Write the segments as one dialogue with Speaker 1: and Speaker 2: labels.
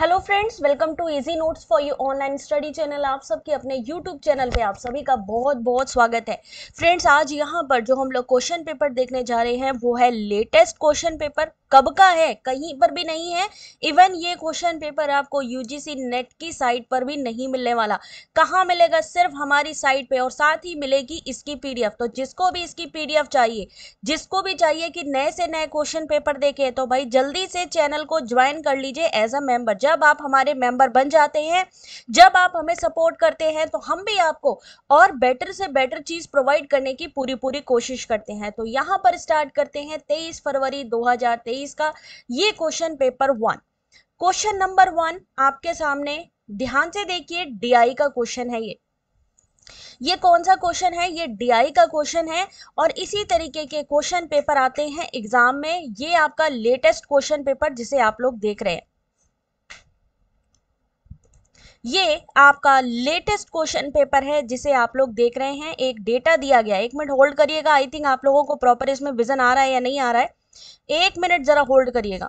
Speaker 1: Hello friends welcome to easy notes for you online study channel आप सबके अपने YouTube channel पे आप सभी का बहुत बहुत स्वागत है फ्रेंड्स आज यहाँ पर जो हम लोग क्वेश्चन पेपर देखने जा रहे हैं वो है लेटेस्ट क्वेश्चन पेपर कब का है कहीं पर भी नहीं है इवन ये क्वेश्चन पेपर आपको यूजीसी नेट की साइट पर भी नहीं मिलने वाला कहाँ मिलेगा सिर्फ हमारी साइट पे और साथ ही मिलेगी इसकी पीडीएफ तो जिसको भी इसकी पीडीएफ चाहिए जिसको भी चाहिए कि नए से नए क्वेश्चन पेपर देखे तो भाई जल्दी से चैनल को ज्वाइन कर लीजिए एज अ मेंबर जब आप हमारे मेंबर बन जाते हैं जब आप हमें सपोर्ट करते हैं तो हम भी आपको और बेटर से बेटर चीज प्रोवाइड करने की पूरी पूरी कोशिश करते हैं तो यहाँ पर स्टार्ट करते हैं तेईस फरवरी दो एक्टिविटीज का ये question paper one question number one आपके सामने ध्यान से देखिए डीआई का क्वेश्चन है ये ये कौन सा क्वेश्चन है ये डीआई का क्वेश्चन है और इसी तरीके के क्वेश्चन पेपर आते हैं एग्जाम में ये आपका लेटेस्ट क्वेश्चन पेपर जिसे आप लोग देख रहे हैं ये आपका लेटेस्ट क्वेश्चन पेपर है जिसे आप लोग देख रहे हैं एक डेटा दिया गया एक मिनट होल्ड करिएगा आई थिंक आप लोगों को प्रॉपर इसमें विजन आ रहा है या नहीं आ रहा है एक मिनट जरा होल्ड करिएगा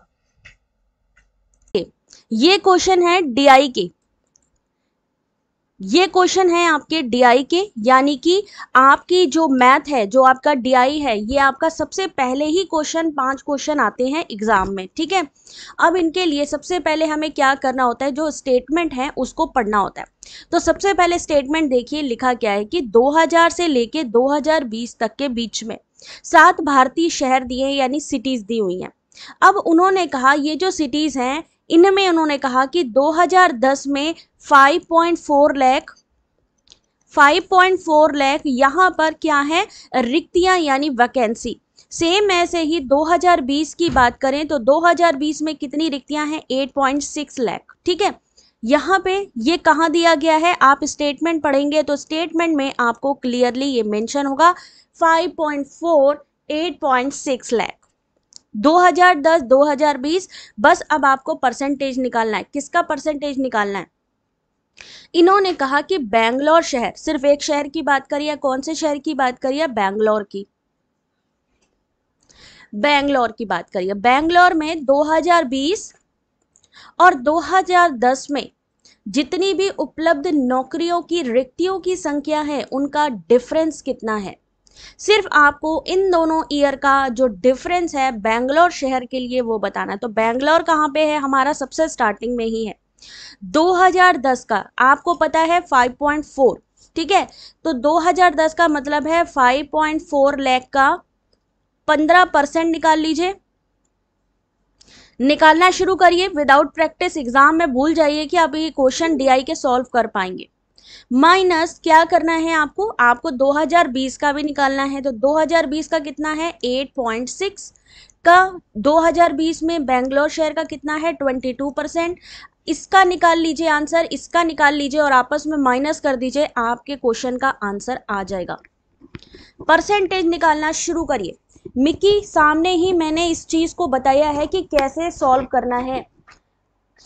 Speaker 1: ये क्वेश्चन है डीआई के ये क्वेश्चन है आपके डीआई के यानी कि आपकी जो मैथ है जो आपका डीआई है ये आपका सबसे पहले ही क्वेश्चन पांच क्वेश्चन आते हैं एग्जाम में ठीक है अब इनके लिए सबसे पहले हमें क्या करना होता है जो स्टेटमेंट है उसको पढ़ना होता है तो सबसे पहले स्टेटमेंट देखिए लिखा क्या है कि 2000 से लेके 2020 तक के बीच में सात भारतीय शहर दिए यानी सिटीज दी हुई हैं अब उन्होंने कहा ये जो सिटीज हैं इनमें उन्होंने कहा कि 2010 में 5.4 लाख 5.4 लाख यहां पर क्या है रिक्तियां यानी वैकेंसी सेम ऐसे ही 2020 की बात करें तो 2020 में कितनी रिक्तियां हैं 8.6 लाख ठीक है यहाँ पे ये कहाँ दिया गया है आप स्टेटमेंट पढ़ेंगे तो स्टेटमेंट में आपको क्लियरली ये मेंशन होगा 5.4 8.6 लाख 2010 2020 बस अब आपको परसेंटेज निकालना है किसका परसेंटेज निकालना है इन्होंने कहा कि बैंगलोर शहर सिर्फ एक शहर की बात करिए कौन से शहर की बात करिए बैंगलोर की बैंगलोर की बात करिए बैंगलोर में 2020 और 2010 में जितनी भी उपलब्ध नौकरियों की रिक्तियों की संख्या है उनका डिफरेंस कितना है सिर्फ आपको इन दोनों ईयर का जो डिफरेंस है बैंगलोर शहर के लिए वो बताना तो बैंगलोर कहाँ पे है हमारा सबसे स्टार्टिंग में ही है 2010 का आपको पता है 5.4 ठीक है तो 2010 का मतलब है 5.4 लाख का 15 परसेंट निकाल लीजिए निकालना शुरू करिए विदाउट प्रैक्टिस एग्जाम में भूल जाइए कि आप ये क्वेश्चन डीआई के सॉल्व कर पाएंगे माइनस क्या करना है आपको आपको 2020 का भी निकालना है तो 2020 का कितना है 8.6 का 2020 में बेंगलोर शहर का कितना है 22 परसेंट इसका निकाल लीजिए आंसर इसका निकाल लीजिए और आपस में माइनस कर दीजिए आपके क्वेश्चन का आंसर आ जाएगा परसेंटेज निकालना शुरू करिए मिकी सामने ही मैंने इस चीज को बताया है कि कैसे सॉल्व करना है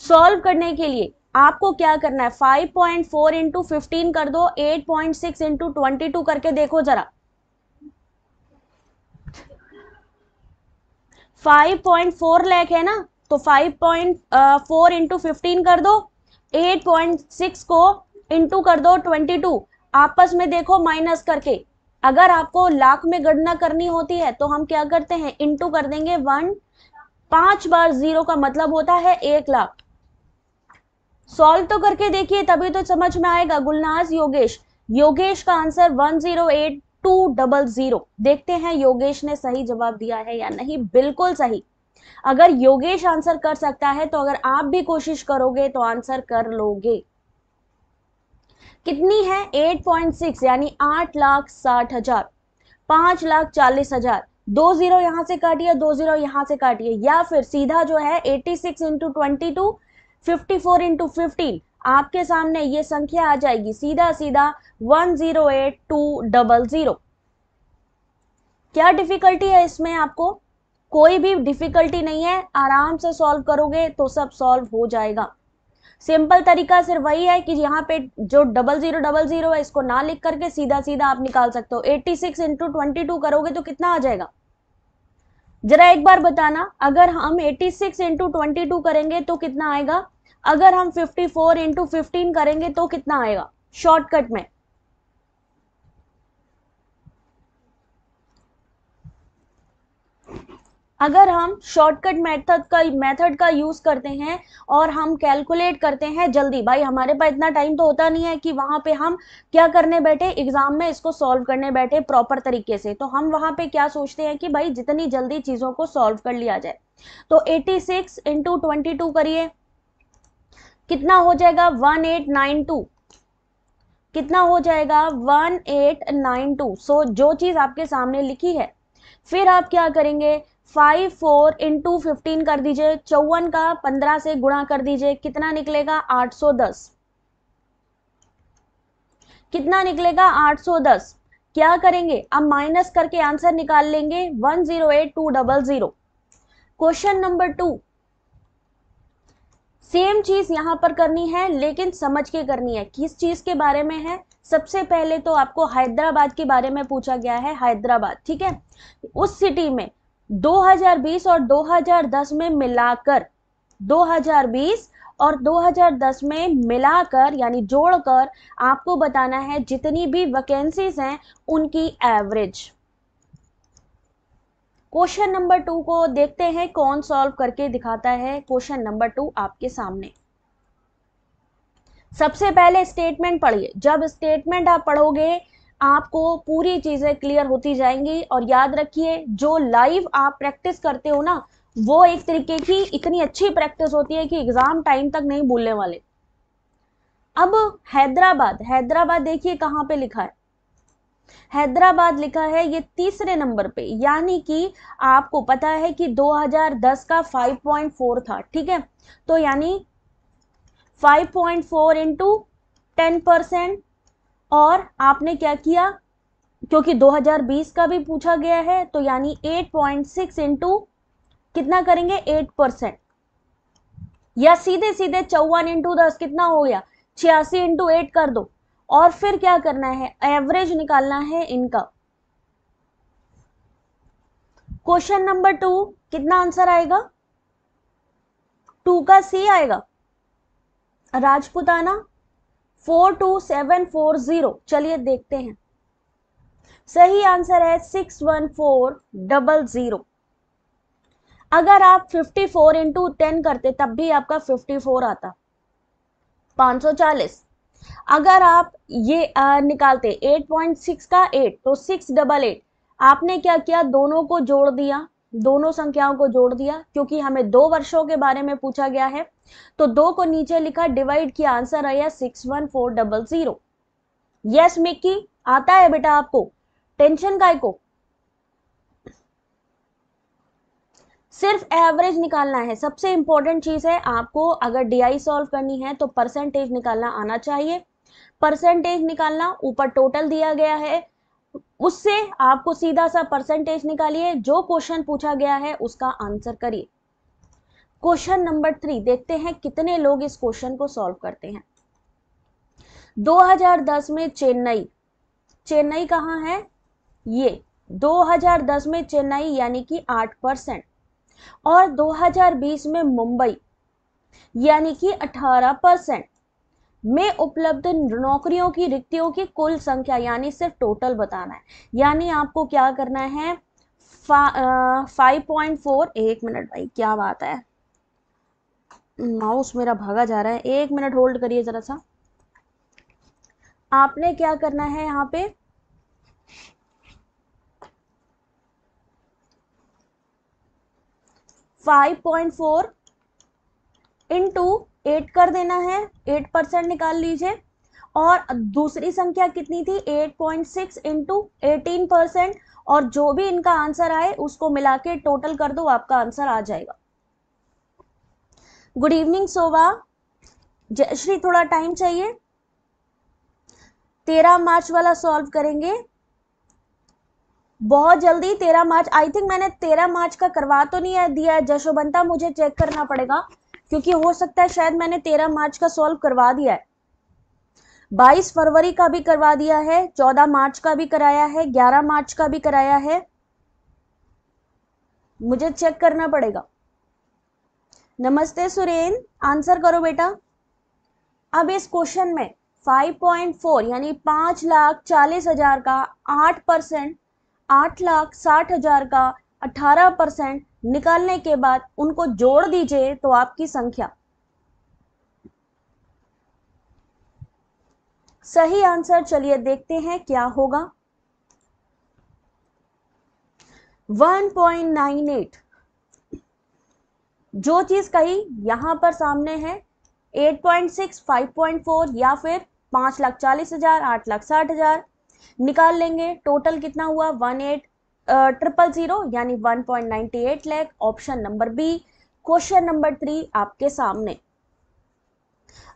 Speaker 1: सॉल्व करने के लिए आपको क्या करना है 5.4 पॉइंट फोर इंटू फिफ्टीन कर दो 8.6 point six into twenty two करके देखो जरा 5.4 लाख है ना तो five point four into fifteen कर दो एट पॉइंट सिक्स को इंटू कर दो ट्वेंटी टू आपस में देखो माइनस करके अगर आपको लाख में गणना करनी होती है तो हम क्या करते हैं इंटू कर देंगे वन पांच बार जीरो का मतलब होता है एक लाख सॉल्व तो करके देखिए तभी तो समझ में आएगा गुलनाज योगेश योगेश का answer one zero eight two double zero देखते हैं योगेश ने सही जवाब दिया है या नहीं बिल्कुल सही अगर योगेश आंसर कर सकता है तो अगर आप भी कोशिश करोगे तो आंसर कर लोगे कितनी है 8.6 यानी आठ लाख साठ हजार पांच लाख चालीस हजार दो जीरो यहां से काटिए दो जीरो यहां से काटिए या फिर सीधा जो है 86 six into twenty two fifty four into fifteen आपके सामने ये संख्या आ जाएगी सीधा सीधा one zero eight two double zero क्या डिफिकल्टी है इसमें आपको कोई भी डिफिकल्टी नहीं है आराम से सॉल्व करोगे तो सब सॉल्व हो जाएगा सिंपल तरीका सिर्फ वही है कि यहाँ पे जो डबल जीरो डबल जीरो है इसको ना लिख करके सीधा सीधा आप निकाल सकते हो eighty six into twenty two करोगे तो कितना आ जाएगा जरा एक बार बताना अगर हम eighty six into twenty two करेंगे तो कितना आएगा अगर हम फिफ्टी फोर इंटू फिफ्टीन करेंगे तो कितना आएगा शॉर्टकट में अगर हम शॉर्टकट मेथड का मेथड का यूज़ करते हैं और हम कैलकुलेट करते हैं जल्दी भाई हमारे पास इतना टाइम तो होता नहीं है कि वहां पे हम क्या करने बैठे एग्ज़ाम में इसको सॉल्व करने बैठे प्रॉपर तरीके से तो हम वहां पे क्या सोचते हैं कि भाई जितनी जल्दी चीज़ों को सॉल्व कर लिया जाए तो 86 सिक्स इंटू ट्वेंटी टू करिए कितना हो जाएगा वन एट नाइन टू कितना हो जाएगा one eight nine two so जो चीज़ आपके सामने लिखी है फिर आप क्या करेंगे फाइव फोर इंटू फिफ्टीन कर दीजिए चौवन का पंद्रह से गुणा कर दीजिए कितना निकलेगा आठ सौ दस कितना निकलेगा आठ सौ दस क्या करेंगे अब माइनस करके आंसर निकाल लेंगे one zero eight two double zero question number two same चीज यहां पर करनी है लेकिन समझ के करनी है किस चीज के बारे में है सबसे पहले तो आपको हैदराबाद के बारे में पूछा गया है हैदराबाद ठीक है उस सिटी में 2020 और 2010 में मिलाकर 2020 और 2010 में मिलाकर यानी जोड़कर आपको बताना है जितनी भी वैकेंसीज हैं उनकी एवरेज क्वेश्चन नंबर टू को देखते हैं कौन सॉल्व करके दिखाता है क्वेश्चन नंबर टू आपके सामने सबसे पहले स्टेटमेंट पढ़िए जब स्टेटमेंट आप पढ़ोगे आपको पूरी चीज़ें क्लियर होती जाएंगी और याद रखिए जो लाइव आप प्रैक्टिस करते हो ना वो एक तरीके की इतनी अच्छी प्रैक्टिस होती है कि एग्ज़ाम टाइम तक नहीं भूलने वाले अब हैदराबाद हैदराबाद देखिए कहाँ पे लिखा है हैदराबाद लिखा है ये तीसरे नंबर पे यानी कि आपको पता है कि 2010 का 5.4 था ठीक है तो यानी 5.4 point four into ten percent और आपने क्या किया क्योंकि 2020 का भी पूछा गया है तो यानी 8.6 पॉइंट इंटू कितना करेंगे 8 परसेंट या सीधे सीधे चौवन इंटू दस कितना हो गया छियासी इंटू एट कर दो और फिर क्या करना है एवरेज निकालना है इनका क्वेश्चन नंबर टू कितना आंसर आएगा टू का सी आएगा Rajputana four two seven four zero चलिए देखते हैं सही आंसर है six one four double zero अगर आप फिफ्टी फोर इंटू टेन करते तब भी आपका फिफ्टी फोर आता पांच सौ चालीस अगर आप ये आ, निकालते सिक्स का एट तो सिक्स डबल एट आपने क्या किया दोनों को जोड़ दिया दोनों संख्याओं को जोड़ दिया क्योंकि हमें दो वर्षों के बारे में पूछा गया है तो दो को नीचे लिखा डिवाइड किया आंसर आया six one four double zero yes Mickey आता है बेटा आपको टेंशन काय को सिर्फ एवरेज निकालना है सबसे इंपॉर्टेंट चीज है आपको अगर डीआई सॉल्व करनी है तो परसेंटेज निकालना आना चाहिए परसेंटेज निकालना ऊपर टोटल दिया गया है उससे आपको सीधा सा परसेंटेज निकालिए जो क्वेश्चन पूछा गया है उसका आंसर करिए क्वेश्चन नंबर थ्री देखते हैं कितने लोग इस क्वेश्चन को सॉल्व करते हैं 2010 में चेन्नई चेन्नई कहाँ है ये 2010 में चेन्नई यानी कि 8 परसेंट और 2020 में मुंबई यानी कि 18 परसेंट में उपलब्ध नौकरियों की रिक्तियों की कुल संख्या यानी सिर्फ टोटल बताना है यानी आपको क्या करना है फाइव पॉइंट फोर एक मिनट भाई क्या बात है माउस मेरा भागा जा रहा है एक मिनट होल्ड करिए जरा सा आपने क्या करना है यहाँ पे five point four into eight कर देना है एट परसेंट निकाल लीजिए और दूसरी संख्या कितनी थी eight point six into eighteen percent और जो भी इनका आंसर आए उसको मिला के टोटल कर दो आपका आंसर आ जाएगा गुड इवनिंग सोवा जयश्री थोड़ा टाइम चाहिए तेरह मार्च वाला सॉल्व करेंगे बहुत जल्दी तेरह मार्च आई थिंक मैंने तेरह मार्च का करवा तो नहीं दिया है जशोबंता मुझे चेक करना पड़ेगा क्योंकि हो सकता है शायद मैंने तेरह मार्च का सॉल्व करवा दिया है बाईस फरवरी का भी करवा दिया है चौदह मार्च का भी कराया है ग्यारह मार्च का भी कराया है मुझे चेक करना पड़ेगा नमस्ते सुरेन आंसर करो बेटा अब इस क्वेश्चन में 5.4 यानी पांच लाख चालीस हजार का आठ परसेंट आठ लाख साठ हजार का अठारह परसेंट निकालने के बाद उनको जोड़ दीजिए तो आपकी संख्या सही आंसर चलिए देखते हैं क्या होगा 1.98 जो चीज कही यहां पर सामने है 8.6, 5.4 या फिर पांच लाख चालीस हजार आठ लाख साठ हजार निकाल लेंगे टोटल कितना हुआ एट ट्रिपल ज़ीरो यानी one point eight lakh option number B question number three आपके सामने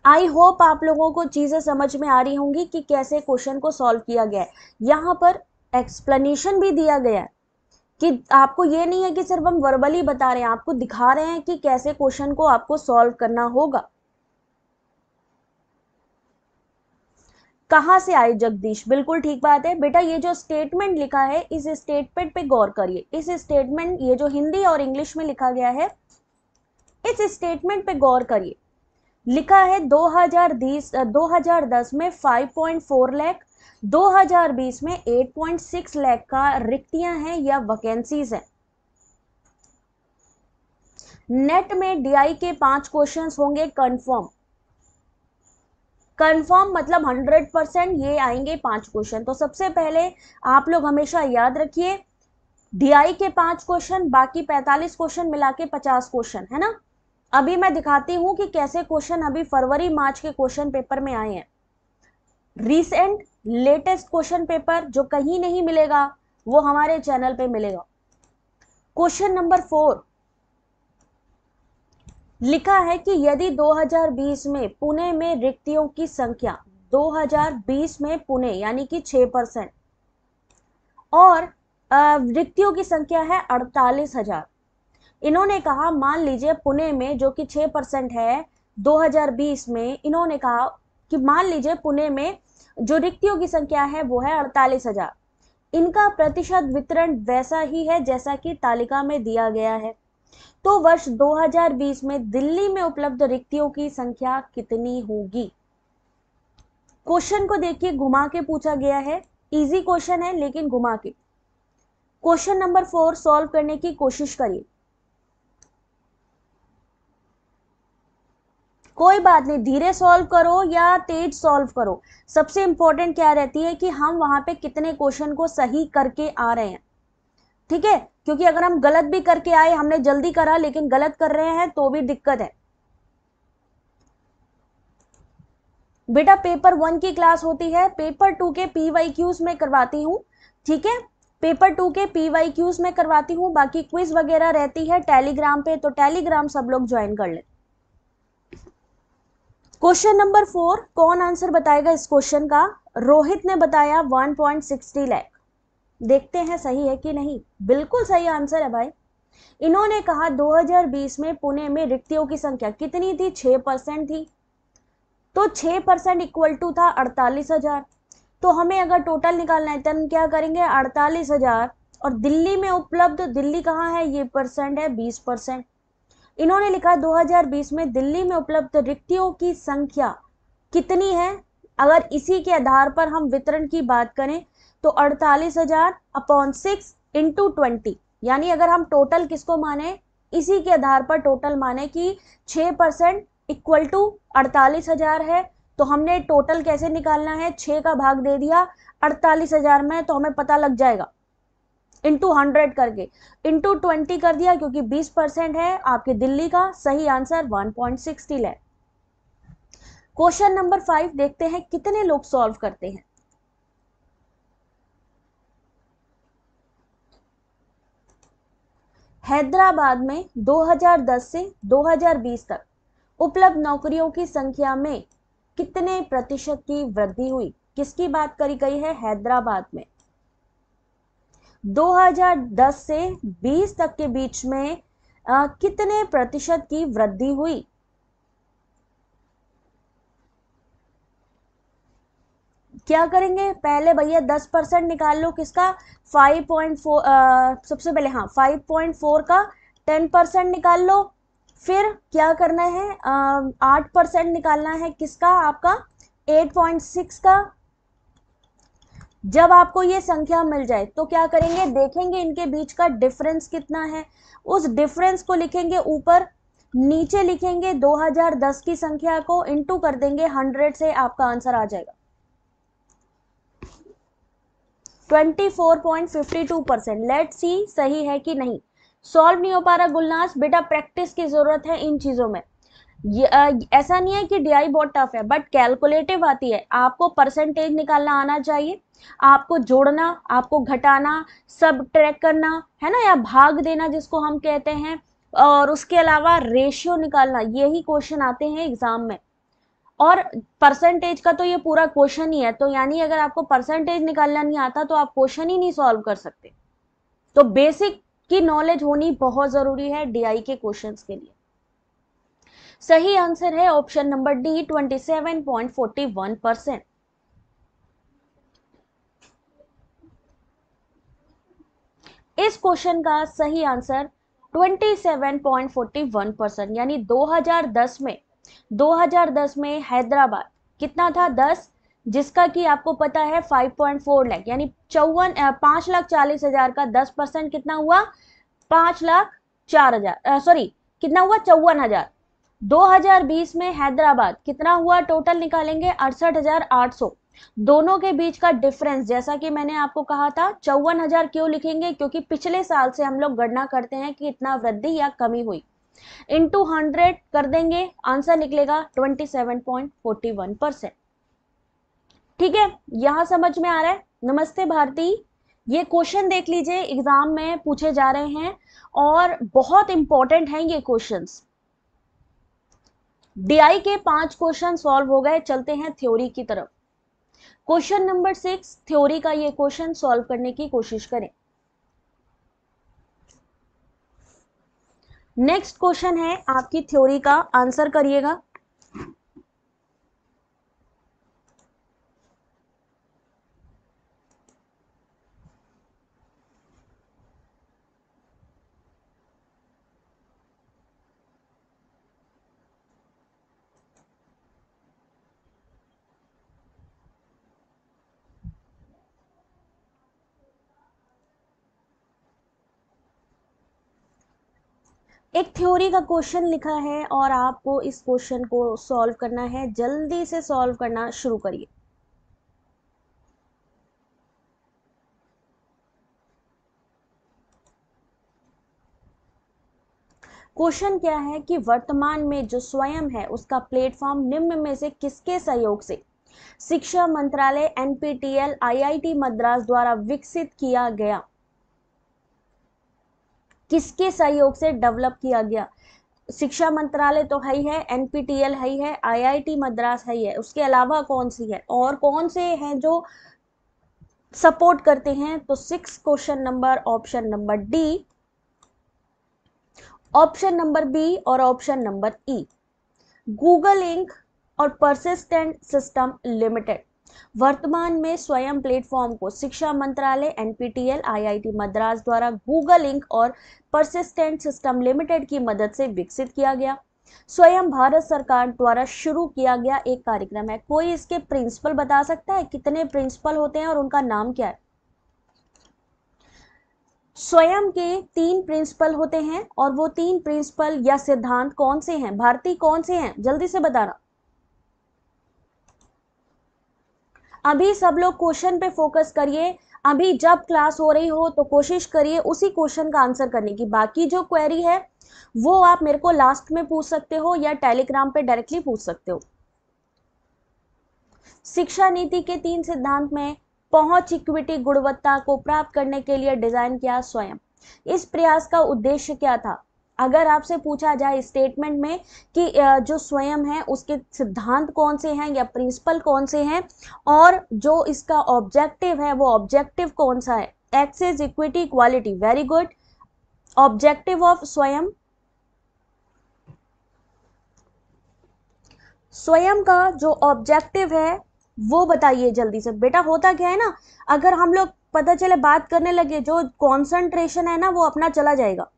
Speaker 1: आई होप आप लोगों को चीज़ें समझ में आ रही होंगी कि कैसे क्वेश्चन को सॉल्व किया गया है यहाँ पर एक्सप्लेनेशन भी दिया गया है कि आपको ये नहीं है कि सिर्फ हम वर्बली बता रहे हैं आपको दिखा रहे हैं कि कैसे क्वेश्चन को आपको सॉल्व करना होगा कहाँ से आए जगदीश बिल्कुल ठीक बात है बेटा ये जो स्टेटमेंट लिखा है इस स्टेटमेंट पे गौर करिए इस स्टेटमेंट ये जो हिंदी और इंग्लिश में लिखा गया है इस स्टेटमेंट पे गौर करिए लिखा है 2010 2010 में 5.4 लाख 2020 में 8.6 लाख का रिक्तियां हैं या वैकेंसीज हैं नेट में डीआई के पांच क्वेश्चंस होंगे कंफर्म कंफर्म मतलब 100 परसेंट ये आएंगे पांच क्वेश्चन तो सबसे पहले आप लोग हमेशा याद रखिए डीआई के पांच क्वेश्चन बाकी 45 क्वेश्चन मिला के पचास क्वेश्चन है ना अभी मैं दिखाती हूँ कि कैसे क्वेश्चन अभी फरवरी मार्च के क्वेश्चन पेपर में आए हैं रिसेंट लेटेस्ट क्वेश्चन पेपर जो कहीं नहीं मिलेगा वो हमारे चैनल पे मिलेगा क्वेश्चन नंबर फोर लिखा है कि यदि 2020 में पुणे में रिक्तियों की संख्या 2020 में पुणे यानी कि 6 परसेंट और रिक्तियों की संख्या है अड़तालीस हजार इन्होंने कहा मान लीजिए पुणे में जो कि 6 परसेंट है 2020 में इन्होंने कहा कि मान लीजिए पुणे में जो रिक्तियों की संख्या है वो है अड़तालीस हजार इनका प्रतिशत वितरण वैसा ही है जैसा कि तालिका में दिया गया है तो वर्ष 2020 में दिल्ली में उपलब्ध रिक्तियों की संख्या कितनी होगी क्वेश्चन को देखिए घुमा के पूछा गया है इजी क्वेश्चन है लेकिन घुमा के क्वेश्चन नंबर फोर सॉल्व करने की कोशिश करिए कोई बात नहीं धीरे सॉल्व करो या तेज सॉल्व करो सबसे इंपॉर्टेंट क्या रहती है कि हम वहां पे कितने क्वेश्चन को सही करके आ रहे हैं ठीक है क्योंकि अगर हम गलत भी करके आए हमने जल्दी करा लेकिन गलत कर रहे हैं तो भी दिक्कत है बेटा पेपर वन की क्लास होती है पेपर टू के पी वाई क्यूज में करवाती हूँ ठीक है पेपर टू के पी वाई क्यूज में करवाती हूँ बाकी क्विज वगैरह रहती है टेलीग्राम पे तो टेलीग्राम सब लोग ज्वाइन कर ले क्वेश्चन नंबर फोर कौन आंसर बताएगा इस क्वेश्चन का रोहित ने बताया वन सिक्सटी लैक देखते हैं सही है कि नहीं बिल्कुल सही आंसर है भाई इन्होंने कहा 2020 में पुणे में रिक्तियों की संख्या कितनी थी 6 परसेंट थी तो 6 परसेंट इक्वल टू था अड़तालीस हजार तो हमें अगर टोटल निकालना है तो हम क्या करेंगे अड़तालीस हजार और दिल्ली में उपलब्ध दिल्ली कहाँ है ये परसेंट है बीस परसेंट इन्होंने लिखा 2020 में दिल्ली में उपलब्ध रिक्तियों की संख्या कितनी है अगर इसी के आधार पर हम वितरण की बात करें तो अड़तालीस हजार अपॉन सिक्स इंटू ट्वेंटी यानी अगर हम टोटल किसको माने इसी के आधार पर टोटल माने कि 6 परसेंट इक्वल टू अड़तालीस हजार है तो हमने टोटल कैसे निकालना है 6 का भाग दे दिया अड़तालीस हजार में तो हमें पता लग जाएगा इंटू हंड्रेड करके इंटू ट्वेंटी कर दिया क्योंकि बीस परसेंट है आपके दिल्ली का सही answer one point sixty question number five देखते हैं कितने लोग सॉल्व करते हैं हैदराबाद में 2010 से 2020 तक उपलब्ध नौकरियों की संख्या में कितने प्रतिशत की वृद्धि हुई किसकी बात करी गई है हैदराबाद में 2010 से 20 तक के बीच में आ, कितने प्रतिशत की वृद्धि हुई क्या करेंगे पहले भैया दस परसेंट निकाल लो किसका फाइव पॉइंट फोर सबसे पहले हाँ फाइव पॉइंट फोर का टेन परसेंट निकाल लो फिर क्या करना है आठ परसेंट निकालना है किसका आपका एट पॉइंट सिक्स का जब आपको ये संख्या मिल जाए तो क्या करेंगे देखेंगे इनके बीच का डिफरेंस कितना है उस डिफरेंस को लिखेंगे ऊपर नीचे लिखेंगे 2010 की संख्या को इनटू कर देंगे 100 से आपका आंसर आ जाएगा 24.52 परसेंट लेट सी सही है कि नहीं सॉल्व नहीं हो पा रहा गुलनाज बेटा प्रैक्टिस की ज़रूरत है इन चीज़ों में ऐसा नहीं है कि डीआई बहुत टफ है बट कैलकुलेटिव आती है आपको परसेंटेज निकालना आना चाहिए आपको जोड़ना आपको घटाना सब ट्रैक करना है ना या भाग देना जिसको हम कहते हैं और उसके अलावा रेशियो निकालना यही क्वेश्चन आते हैं एग्जाम में और परसेंटेज का तो ये पूरा क्वेश्चन ही है तो यानी अगर आपको परसेंटेज निकालना नहीं आता तो आप क्वेश्चन ही नहीं सॉल्व कर सकते तो बेसिक की नॉलेज होनी बहुत ज़रूरी है डीआई के क्वेश्चंस के लिए सही आंसर है ऑप्शन नंबर डी 27.41 परसेंट इस क्वेश्चन का सही आंसर 27.41 परसेंट यानी 2010 में 2010 में हैदराबाद कितना था 10 जिसका कि आपको पता है 5.4 लाख यानी चौवन पाँच लाख चालीस हजार का 10 परसेंट कितना हुआ पाँच लाख चार हजार सॉरी कितना हुआ चौवन हजार 2020 में हैदराबाद कितना हुआ टोटल निकालेंगे अड़सठ हजार आठ सौ दोनों के बीच का डिफरेंस जैसा कि मैंने आपको कहा था चौवन हजार क्यों लिखेंगे क्योंकि पिछले साल से हम लोग गणना करते हैं कि इतना वृद्धि या कमी हुई टू हंड्रेड कर देंगे आंसर निकलेगा 27.41 परसेंट ठीक है यहां समझ में आ रहा है नमस्ते भारती ये क्वेश्चन देख लीजिए एग्जाम में पूछे जा रहे हैं और बहुत इंपॉर्टेंट हैं ये क्वेश्चंस डीआई के पांच क्वेश्चन सॉल्व हो गए चलते हैं थ्योरी की तरफ क्वेश्चन नंबर सिक्स थ्योरी का ये क्वेश्चन सॉल्व करने की कोशिश करें नेक्स्ट क्वेश्चन है आपकी थ्योरी का आंसर करिएगा एक थ्योरी का क्वेश्चन लिखा है और आपको इस क्वेश्चन को सॉल्व करना है जल्दी से सॉल्व करना शुरू करिए क्वेश्चन क्या है कि वर्तमान में जो स्वयं है उसका प्लेटफॉर्म निम्न में से किसके सहयोग से शिक्षा मंत्रालय एनपीटीएल आईआईटी मद्रास द्वारा विकसित किया गया किसके सहयोग से डेवलप किया गया शिक्षा मंत्रालय तो है ही है एनपीटीएल है ही है आईआईटी मद्रास है ही है उसके अलावा कौन सी है और कौन से हैं जो सपोर्ट करते हैं तो six question number option number D option number B और option number E Google Inc और परसिस्टेंट सिस्टम लिमिटेड वर्तमान में स्वयं प्लेटफॉर्म को शिक्षा मंत्रालय एनपीटीएल आईआईटी मद्रास द्वारा गूगल इंक और परसिस्टेंट सिस्टम लिमिटेड की मदद से विकसित किया गया स्वयं भारत सरकार द्वारा शुरू किया गया एक कार्यक्रम है कोई इसके प्रिंसिपल बता सकता है कितने प्रिंसिपल होते हैं और उनका नाम क्या है स्वयं के तीन प्रिंसिपल होते हैं और वो तीन प्रिंसिपल या सिद्धांत कौन से हैं भारतीय कौन से हैं जल्दी से बताना अभी सब लोग क्वेश्चन पे फोकस करिए अभी जब क्लास हो रही हो तो कोशिश करिए उसी क्वेश्चन का आंसर करने की बाकी जो क्वेरी है वो आप मेरे को लास्ट में पूछ सकते हो या टेलीग्राम पे डायरेक्टली पूछ सकते हो शिक्षा नीति के तीन सिद्धांत में पहुंच इक्विटी गुणवत्ता को प्राप्त करने के लिए डिजाइन किया स्वयं इस प्रयास का उद्देश्य क्या था अगर आपसे पूछा जाए स्टेटमेंट में कि जो स्वयं है उसके सिद्धांत कौन से हैं या प्रिंसिपल कौन से हैं और जो इसका ऑब्जेक्टिव है वो ऑब्जेक्टिव कौन सा है access equity quality very good objective of Swayam Swayam का जो ऑब्जेक्टिव है वो बताइए जल्दी से बेटा होता क्या है ना अगर हम लोग पता चले बात करने लगे जो कॉन्सेंट्रेशन है ना वो अपना चला जाएगा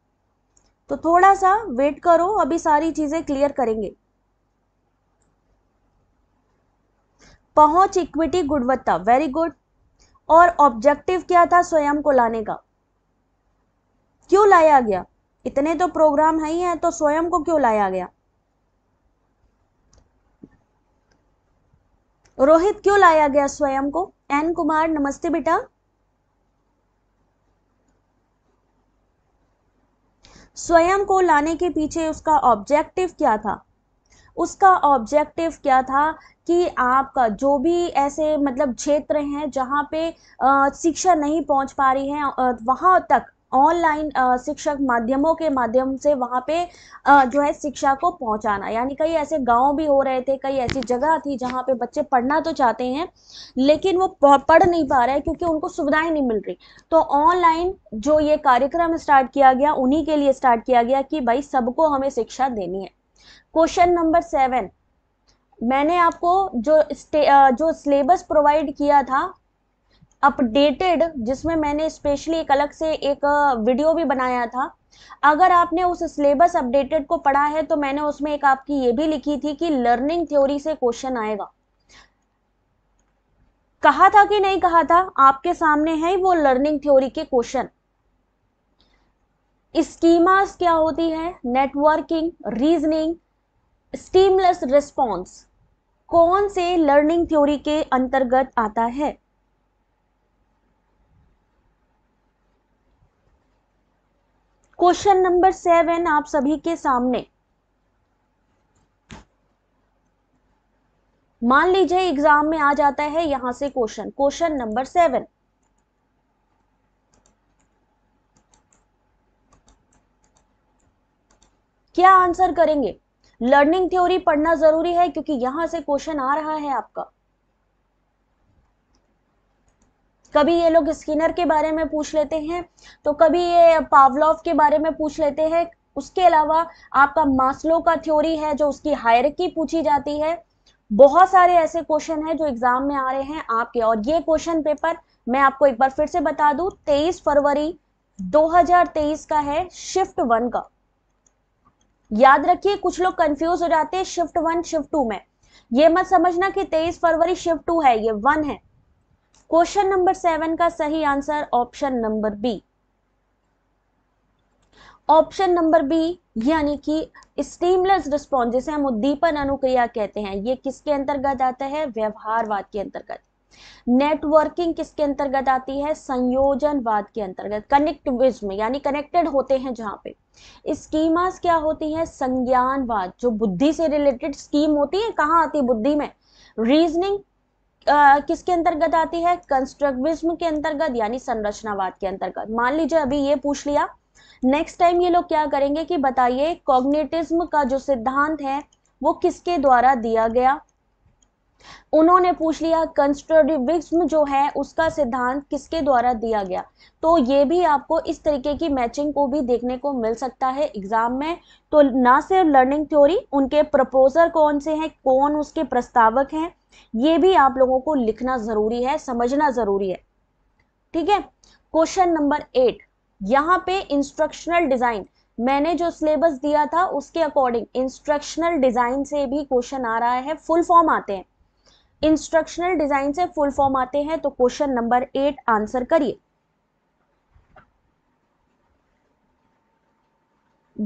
Speaker 1: तो थोड़ा सा वेट करो अभी सारी चीजें क्लियर करेंगे पहुंच इक्विटी गुणवत्ता वेरी गुड और ऑब्जेक्टिव क्या था स्वयं को लाने का क्यों लाया गया इतने तो प्रोग्राम है ही है तो स्वयं को क्यों लाया गया रोहित क्यों लाया गया स्वयं को एन कुमार नमस्ते बेटा स्वयं को लाने के पीछे उसका ऑब्जेक्टिव क्या था उसका ऑब्जेक्टिव क्या था कि आपका जो भी ऐसे मतलब क्षेत्र हैं जहाँ पे शिक्षा नहीं पहुँच पा रही है वहाँ तक ऑनलाइन शिक्षक माध्यमों के माध्यम से वहाँ पे जो है शिक्षा को पहुँचाना यानी कई ऐसे गांव भी हो रहे थे कई ऐसी जगह थी जहाँ पे बच्चे पढ़ना तो चाहते हैं लेकिन वो पढ़ नहीं पा रहे क्योंकि उनको सुविधाएं नहीं मिल रही तो ऑनलाइन जो ये कार्यक्रम स्टार्ट किया गया उन्हीं के लिए स्टार्ट किया गया कि भाई सबको हमें शिक्षा देनी है क्वेश्चन नंबर सेवन मैंने आपको जो जो सिलेबस प्रोवाइड किया था अपडेटेड जिसमें मैंने स्पेशली एक अलग से एक वीडियो भी बनाया था अगर आपने उस सिलेबस अपडेटेड को पढ़ा है तो मैंने उसमें एक आपकी ये भी लिखी थी कि लर्निंग थ्योरी से क्वेश्चन आएगा कहा था कि नहीं कहा था आपके सामने है वो लर्निंग थ्योरी के क्वेश्चन स्कीमास क्या होती है नेटवर्किंग रीजनिंग स्टीमलेस रिस्पॉन्स कौन से लर्निंग थ्योरी के अंतर्गत आता है क्वेश्चन नंबर सेवन आप सभी के सामने मान लीजिए एग्जाम में आ जाता है यहां से क्वेश्चन क्वेश्चन नंबर सेवन क्या आंसर करेंगे लर्निंग थ्योरी पढ़ना जरूरी है क्योंकि यहां से क्वेश्चन आ रहा है आपका कभी ये लोग स्किनर के बारे में पूछ लेते हैं तो कभी ये पावलॉफ के बारे में पूछ लेते हैं उसके अलावा आपका मास्लो का थ्योरी है जो उसकी हायरकी पूछी जाती है बहुत सारे ऐसे क्वेश्चन हैं जो एग्जाम में आ रहे हैं आपके और ये क्वेश्चन पेपर मैं आपको एक बार फिर से बता दू तेईस फरवरी 2023 का है शिफ्ट वन का याद रखिए कुछ लोग कंफ्यूज हो जाते हैं शिफ्ट वन शिफ्ट टू में ये मत समझना कि 23 फरवरी शिफ्ट टू है ये वन है क्वेश्चन नंबर सेवन का सही answer option number B option number B यानी कि स्टीमलेस रिस्पॉन्स जिसे हम उद्दीपन अनुक्रिया कहते हैं ये किसके अंतर्गत आता है व्यवहारवाद के अंतर्गत नेटवर्किंग किसके अंतर्गत आती है संयोजनवाद के अंतर्गत कनेक्टिविज्म यानी कनेक्टेड होते हैं जहां पे स्कीमास क्या होती है संज्ञानवाद जो बुद्धि से रिलेटेड स्कीम होती है कहाँ आती है बुद्धि में रीजनिंग किसके अंतर्गत आती है कंस्ट्रक्टिविज्म के अंतर्गत यानी संरचनावाद के अंतर्गत मान लीजिए अभी ये पूछ लिया नेक्स्ट टाइम ये लोग क्या करेंगे कि बताइए कॉग्नेटिज्म का जो सिद्धांत है वो किसके द्वारा दिया गया उन्होंने पूछ लिया कंस्ट्रडिविज्म जो है उसका सिद्धांत किसके द्वारा दिया गया तो ये भी आपको इस तरीके की मैचिंग को भी देखने को मिल सकता है एग्जाम में तो ना सिर्फ लर्निंग थ्योरी उनके प्रपोजर कौन से हैं कौन उसके प्रस्तावक हैं ये भी आप लोगों को लिखना जरूरी है समझना जरूरी है ठीक है क्वेश्चन नंबर एट यहाँ पे इंस्ट्रक्शनल डिजाइन मैंने जो सिलेबस दिया था उसके अकॉर्डिंग इंस्ट्रक्शनल डिजाइन से भी क्वेश्चन आ रहा है फुल फॉर्म आते हैं इंस्ट्रक्शनल डिजाइन से फुल फॉर्म आते हैं तो क्वेश्चन नंबर एट आंसर करिए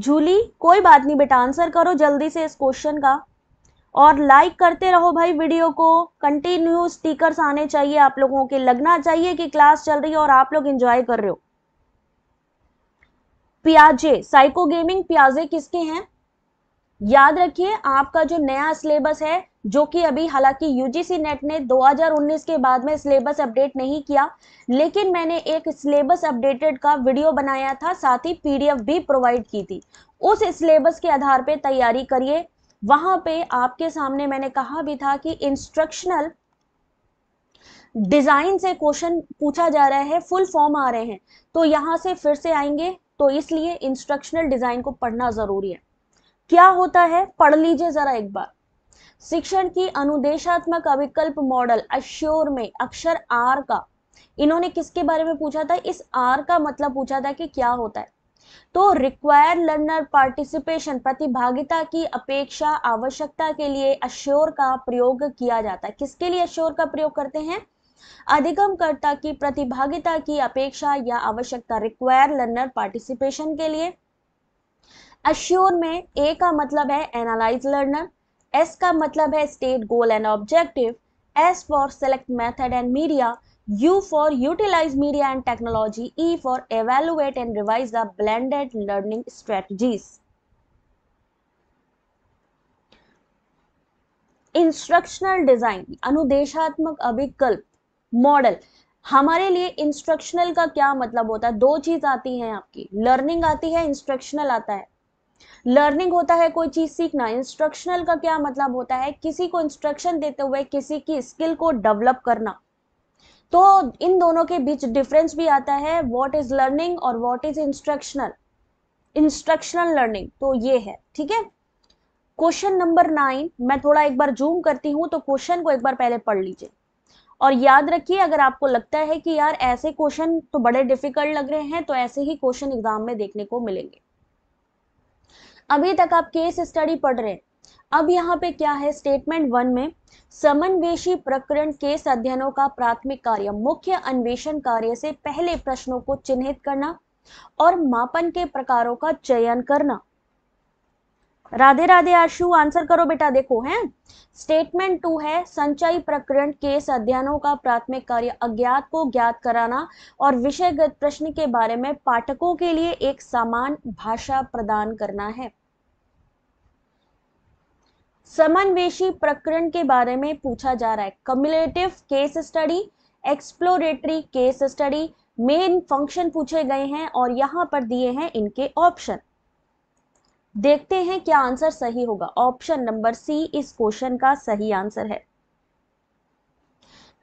Speaker 1: जूली कोई बात नहीं बेटा आंसर करो जल्दी से इस क्वेश्चन का और लाइक करते रहो भाई वीडियो को कंटिन्यू स्टिकर्स आने चाहिए आप लोगों के लगना चाहिए कि क्लास चल रही है और आप लोग एंजॉय कर रहे हो पियाजे साइको गेमिंग पियाजे किसके हैं याद रखिए आपका जो नया सिलेबस है जो कि अभी हालांकि यूजीसी नेट ने 2019 के बाद में सिलेबस अपडेट नहीं किया लेकिन मैंने एक सिलेबस अपडेटेड का वीडियो बनाया था साथ ही पीडीएफ भी प्रोवाइड की थी उस सिलेबस के आधार पे तैयारी करिए वहां पे आपके सामने मैंने कहा भी था कि इंस्ट्रक्शनल डिजाइन से क्वेश्चन पूछा जा रहा है फुल फॉर्म आ रहे हैं तो यहां से फिर से आएंगे तो इसलिए इंस्ट्रक्शनल डिजाइन को पढ़ना जरूरी है क्या होता है पढ़ लीजिए जरा एक बार शिक्षण की अनुदेशात्मक अविकल्प मॉडल अश्योर में अक्षर आर का इन्होंने किसके बारे में पूछा था इस आर का मतलब पूछा था कि क्या होता है तो रिक्वायर्ड लर्नर पार्टिसिपेशन प्रतिभागिता की अपेक्षा आवश्यकता के लिए अश्योर का प्रयोग किया जाता है किसके लिए अश्योर का प्रयोग करते हैं अधिगमकर्ता की प्रतिभागिता की अपेक्षा या आवश्यकता रिक्वायर लर्नर पार्टिसिपेशन के लिए अश्योर में ए का मतलब है एनालाइज लर्नर एस का मतलब है state goal and objective S for select method and media U for utilize media and technology, E for evaluate and revise the blended learning strategies. Instructional design अनुदेशात्मक अभिकल्प model हमारे लिए instructional का क्या मतलब होता है दो चीज आती है आपकी लर्निंग आती है इंस्ट्रक्शनल आता है लर्निंग होता है कोई चीज़ सीखना इंस्ट्रक्शनल का क्या मतलब होता है किसी को इंस्ट्रक्शन देते हुए किसी की स्किल को डेवलप करना तो इन दोनों के बीच डिफरेंस भी आता है व्हाट इज लर्निंग और what is instructional instructional learning तो ये है ठीक है क्वेश्चन नंबर नाइन मैं थोड़ा एक बार जूम करती हूँ तो क्वेश्चन को एक बार पहले पढ़ लीजिए और याद रखिए अगर आपको लगता है कि यार ऐसे क्वेश्चन तो बड़े डिफिकल्ट लग रहे हैं तो ऐसे ही क्वेश्चन एग्जाम में देखने को मिलेंगे अभी तक आप केस स्टडी पढ़ रहे हैं अब यहाँ पे क्या है स्टेटमेंट वन में समन्वेषी प्रकरण केस अध्ययनों का प्राथमिक कार्य मुख्य अन्वेषण कार्य से पहले प्रश्नों को चिन्हित करना और मापन के प्रकारों का चयन करना राधे राधे आशु आंसर करो बेटा देखो है स्टेटमेंट टू है संचयी प्रकरण केस अध्ययनों का प्राथमिक कार्य अज्ञात को ज्ञात कराना और विषयगत प्रश्न के बारे में पाठकों के लिए एक समान भाषा प्रदान करना है समन्वेशी प्रकरण के बारे में पूछा जा रहा है cumulative case study exploratory case study main function पूछे गए हैं और यहां पर दिए हैं इनके ऑप्शन देखते हैं क्या आंसर सही होगा ऑप्शन नंबर सी इस क्वेश्चन का सही आंसर है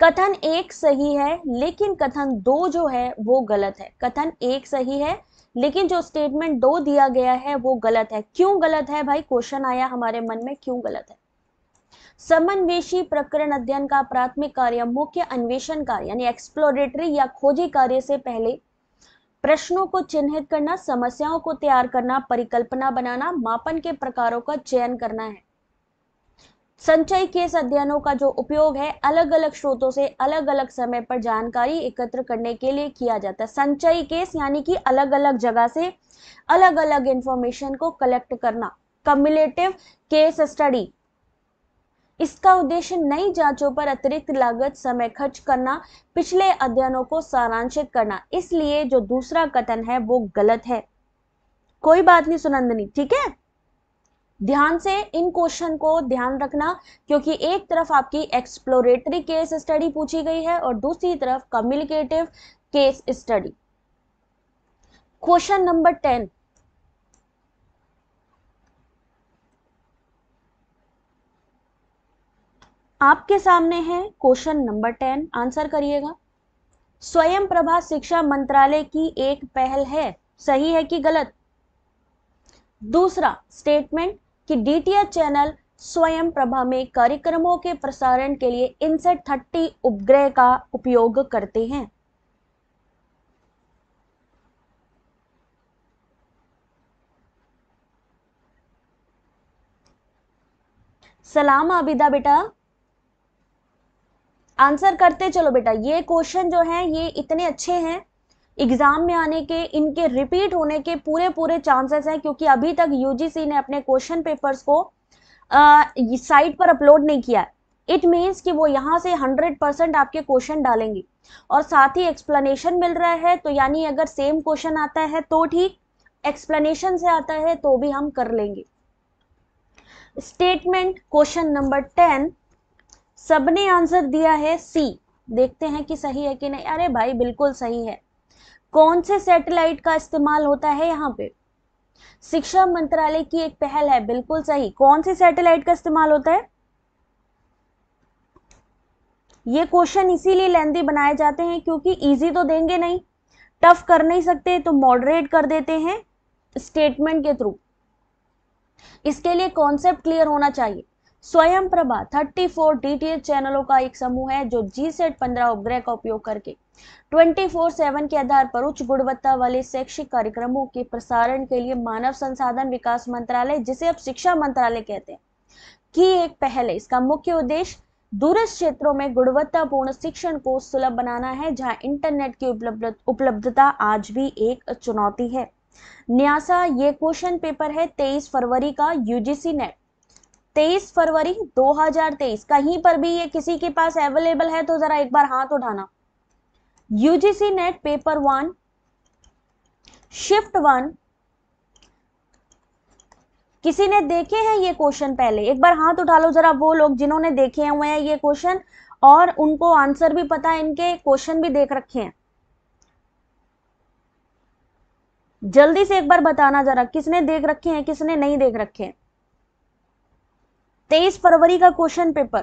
Speaker 1: कथन एक सही है लेकिन कथन दो जो है वो गलत है कथन एक सही है लेकिन जो स्टेटमेंट दो दिया गया है वो गलत है क्यों गलत है भाई क्वेश्चन आया हमारे मन में क्यों गलत है समन्वेषी प्रकरण अध्ययन का प्राथमिक कार्य मुख्य अन्वेषण कार्य यानी एक्सप्लोरेटरी या खोजी कार्य से पहले प्रश्नों को चिन्हित करना समस्याओं को तैयार करना परिकल्पना बनाना मापन के प्रकारों का चयन करना है संचय केस अध्ययनों का जो उपयोग है अलग अलग स्रोतों से अलग अलग समय पर जानकारी एकत्र करने के लिए किया जाता है संचय केस यानी कि अलग अलग जगह से अलग अलग इंफॉर्मेशन को कलेक्ट करना कम्युलेटिव केस स्टडी इसका उद्देश्य नई जांचों पर अतिरिक्त लागत समय खर्च करना पिछले अध्ययनों को सारांशित करना इसलिए जो दूसरा कथन है वो गलत है कोई बात नहीं सुनंदनी ठीक है ध्यान से इन क्वेश्चन को ध्यान रखना क्योंकि एक तरफ आपकी एक्सप्लोरेटरी केस स्टडी पूछी गई है और दूसरी तरफ communicative case study question number ten आपके सामने है क्वेश्चन नंबर टेन आंसर करिएगा स्वयं प्रभा शिक्षा मंत्रालय की एक पहल है सही है कि गलत दूसरा स्टेटमेंट कि डीटीएच चैनल स्वयं प्रभा में कार्यक्रमों के प्रसारण के लिए इनसेट थर्टी उपग्रह का उपयोग करते हैं सलाम आबिदा बेटा आंसर करते चलो बेटा ये क्वेश्चन जो है ये इतने अच्छे हैं एग्ज़ाम में आने के इनके रिपीट होने के पूरे पूरे चांसेस हैं क्योंकि अभी तक यूजीसी ने अपने क्वेश्चन पेपर्स को साइट पर अपलोड नहीं किया इट मीन्स कि वो यहाँ से 100 परसेंट आपके क्वेश्चन डालेंगे और साथ ही एक्सप्लेनेशन मिल रहा है तो यानी अगर सेम क्वेश्चन आता है तो ठीक एक्सप्लेनेशन से आता है तो भी हम कर लेंगे स्टेटमेंट क्वेश्चन नंबर टेन सबने आंसर दिया है सी देखते हैं कि सही है कि नहीं अरे भाई बिल्कुल सही है कौन से सैटेलाइट का इस्तेमाल होता है यहाँ पे शिक्षा मंत्रालय की एक पहल है बिल्कुल सही कौन से सैटेलाइट का इस्तेमाल होता है ये क्वेश्चन इसीलिए लेंदी बनाए जाते हैं क्योंकि इजी तो देंगे नहीं टफ कर नहीं सकते तो मॉडरेट कर देते हैं स्टेटमेंट के थ्रू इसके लिए कॉन्सेप्ट क्लियर होना चाहिए स्वयं प्रभा थर्टी फोर डी चैनलों का एक समूह है जो जी सेट पंद्रह उपग्रह का उपयोग करके 24/7 के आधार पर उच्च गुणवत्ता वाले शैक्षिक कार्यक्रमों के प्रसारण के लिए मानव संसाधन विकास मंत्रालय जिसे अब शिक्षा मंत्रालय कहते हैं की एक पहल है इसका मुख्य उद्देश्य दूरस्थ क्षेत्रों में गुणवत्तापूर्ण शिक्षण को सुलभ बनाना है जहां इंटरनेट की उपलब्ध उपलब्धता आज भी एक चुनौती है न्यासा ये क्वेश्चन पेपर है 23 फरवरी का यूजीसी नेट तेईस फरवरी 2023 कहीं पर भी ये किसी के पास अवेलेबल है तो जरा एक बार हाथ उठाना UGC NET paper one shift one किसी ने देखे हैं ये क्वेश्चन पहले एक बार हाथ उठा लो जरा वो लोग जिन्होंने देखे हुए हैं ये क्वेश्चन और उनको आंसर भी पता है इनके क्वेश्चन भी देख रखे हैं जल्दी से एक बार बताना जरा किसने देख रखे हैं किसने नहीं देख रखे हैं तेईस फरवरी का क्वेश्चन पेपर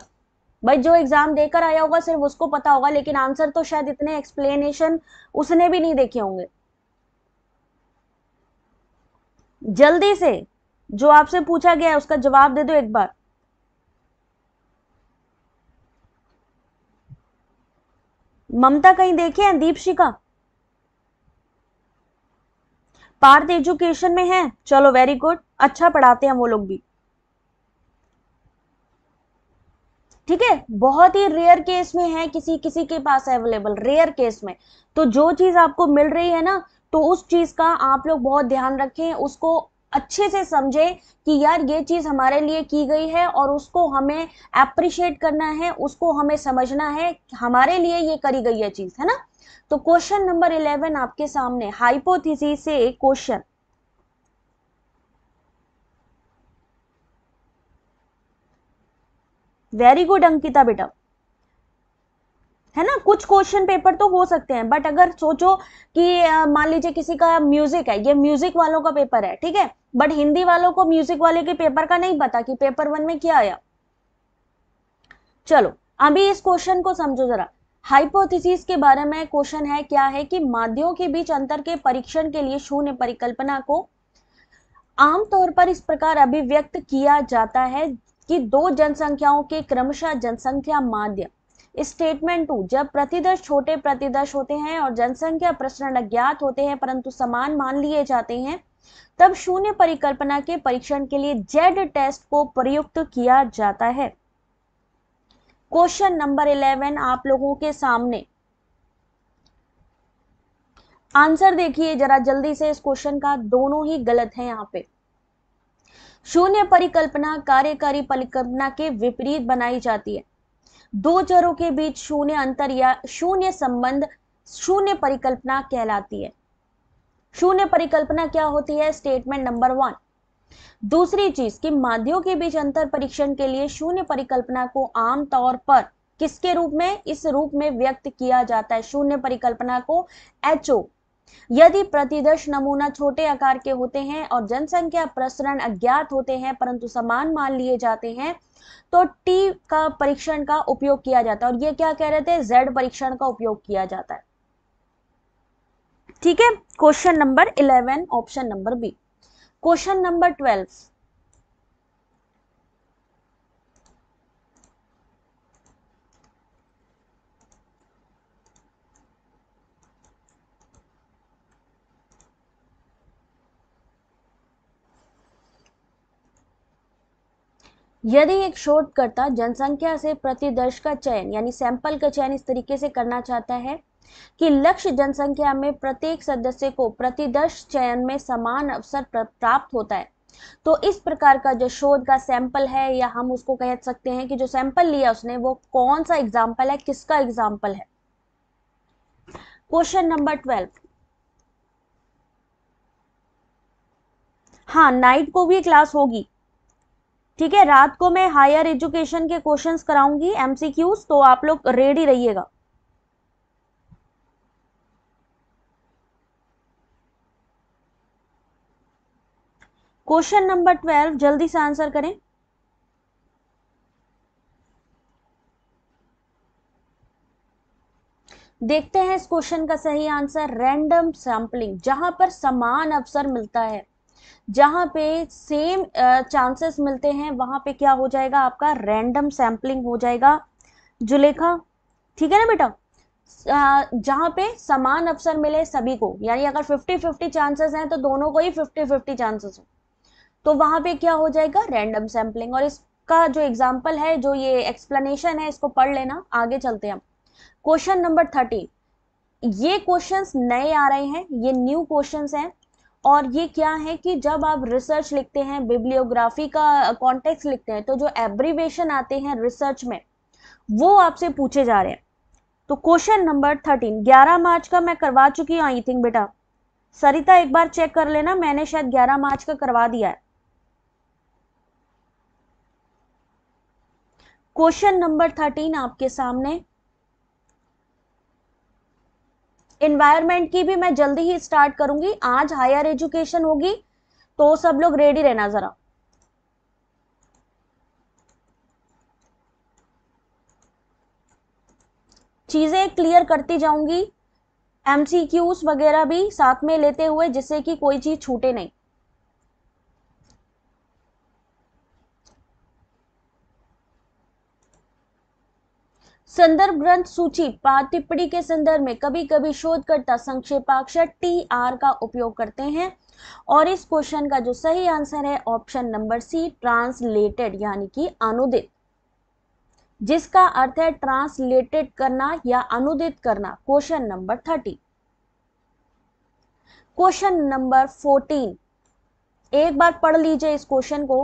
Speaker 1: भाई जो एग्जाम देकर आया होगा सिर्फ उसको पता होगा लेकिन आंसर तो शायद इतने एक्सप्लेनेशन उसने भी नहीं देखे होंगे जल्दी से जो आपसे पूछा गया है उसका जवाब दे दो एक बार ममता कहीं देखे हैं दीपशिका पार्थ एजुकेशन में है चलो वेरी गुड अच्छा पढ़ाते हैं वो लोग भी ठीक है बहुत ही रेयर केस में है किसी किसी के पास अवेलेबल रेयर केस में तो जो चीज़ आपको मिल रही है ना तो उस चीज़ का आप लोग बहुत ध्यान रखें उसको अच्छे से समझें कि यार ये चीज़ हमारे लिए की गई है और उसको हमें अप्रिशिएट करना है उसको हमें समझना है हमारे लिए ये करी गई है चीज़ है ना तो क्वेश्चन नंबर इलेवन आपके सामने हाइपोथेसिस से क्वेश्चन वेरी गुड अंकिता बेटा है ना कुछ क्वेश्चन पेपर तो हो सकते हैं बट अगर सोचो कि मान लीजिए किसी का म्यूजिक है ये म्यूजिक वालों का पेपर है ठीक है बट हिंदी वालों को म्यूजिक वाले के पेपर का नहीं पता कि पेपर वन में क्या आया चलो अभी इस क्वेश्चन को समझो जरा हाइपोथेसिस के बारे में क्वेश्चन है क्या है कि माध्यमों के बीच अंतर के परीक्षण के लिए शून्य परिकल्पना को आमतौर पर इस प्रकार अभिव्यक्त किया जाता है कि दो जनसंख्याओं के क्रमशः जनसंख्या माध्य स्टेटमेंट टू जब प्रतिदर्श छोटे प्रतिदर्श होते हैं और जनसंख्या प्रसरण अज्ञात होते हैं परंतु समान मान लिए जाते हैं तब शून्य परिकल्पना के परीक्षण के लिए जेड टेस्ट को प्रयुक्त किया जाता है क्वेश्चन नंबर इलेवन आप लोगों के सामने आंसर देखिए जरा जल्दी से इस क्वेश्चन का दोनों ही गलत है यहाँ पे शून्य परिकल्पना कार्यकारी परिकल्पना के विपरीत बनाई जाती है दो चरों के बीच शून्य अंतर या शून्य संबंध शून्य परिकल्पना कहलाती है शून्य परिकल्पना क्या होती है स्टेटमेंट नंबर वन दूसरी चीज कि माध्यों के बीच अंतर परीक्षण के लिए शून्य परिकल्पना को आमतौर पर किसके रूप में इस रूप में व्यक्त किया जाता है शून्य परिकल्पना को एचओ यदि प्रतिदर्श नमूना छोटे आकार के होते हैं और जनसंख्या प्रसरण अज्ञात होते हैं परंतु समान मान लिए जाते हैं तो टी का परीक्षण का उपयोग किया जाता है और ये क्या कह रहे थे जेड परीक्षण का उपयोग किया जाता है ठीक है question number eleven option number B question number twelve यदि एक शोधकर्ता जनसंख्या से प्रतिदर्श का चयन यानी सैंपल का चयन इस तरीके से करना चाहता है कि लक्ष्य जनसंख्या में प्रत्येक सदस्य को प्रतिदर्श चयन में समान अवसर प्राप्त होता है तो इस प्रकार का जो शोध का सैंपल है या हम उसको कह सकते हैं कि जो सैंपल लिया उसने वो कौन सा एग्जाम्पल है किसका एग्जाम्पल है क्वेश्चन नंबर ट्वेल्व हाँ नाइट को भी क्लास होगी ठीक है रात को मैं हायर एजुकेशन के क्वेश्चंस कराऊंगी एमसीक्यूज तो आप लोग रेडी रहिएगा क्वेश्चन नंबर ट्वेल्व जल्दी से आंसर करें देखते हैं इस क्वेश्चन का सही आंसर रैंडम सैंपलिंग जहां पर समान अवसर मिलता है जहाँ पे सेम चांसेस मिलते हैं वहाँ पे क्या हो जाएगा आपका रैंडम सैम्पलिंग हो जाएगा जुलेखा ठीक है ना बेटा जहाँ पे समान अवसर मिले सभी को यानी अगर 50-50 चांसेस हैं तो दोनों को ही 50-50 चांसेस हो तो वहाँ पे क्या हो जाएगा रैंडम सैम्पलिंग और इसका जो एग्जाम्पल है जो ये एक्सप्लेनेशन है इसको पढ़ लेना आगे चलते हैं हम क्वेश्चन नंबर थर्टी ये क्वेश्चंस नए आ रहे हैं ये न्यू क्वेश्चंस हैं और ये क्या है कि जब आप रिसर्च लिखते हैं बिब्लियोग्राफी का कॉन्टेक्स्ट uh, लिखते हैं तो जो एब्रीवेशन आते हैं रिसर्च में वो आपसे पूछे जा रहे हैं तो क्वेश्चन नंबर थर्टीन ग्यारह मार्च का मैं करवा चुकी हूँ आई थिंक बेटा सरिता एक बार चेक कर लेना मैंने शायद ग्यारह मार्च का करवा दिया है क्वेश्चन नंबर थर्टीन आपके सामने इन्वायरमेंट की भी मैं जल्दी ही स्टार्ट करूंगी आज हायर एजुकेशन होगी तो सब लोग रेडी रहना जरा चीजें क्लियर करती जाऊंगी एमसीक्यूज वगैरह भी साथ में लेते हुए जिससे कि कोई चीज छूटे नहीं संदर्भ ग्रंथ सूची पाठ टिप्पणी के संदर्भ में कभी कभी शोधकर्ता संक्षेपाक्षर टी आर का उपयोग करते हैं और इस क्वेश्चन का जो सही आंसर है ऑप्शन नंबर सी ट्रांसलेटेड यानी कि अनुदित जिसका अर्थ है ट्रांसलेटेड करना या अनुदित करना question number thirty question number fourteen एक बार पढ़ लीजिए इस क्वेश्चन को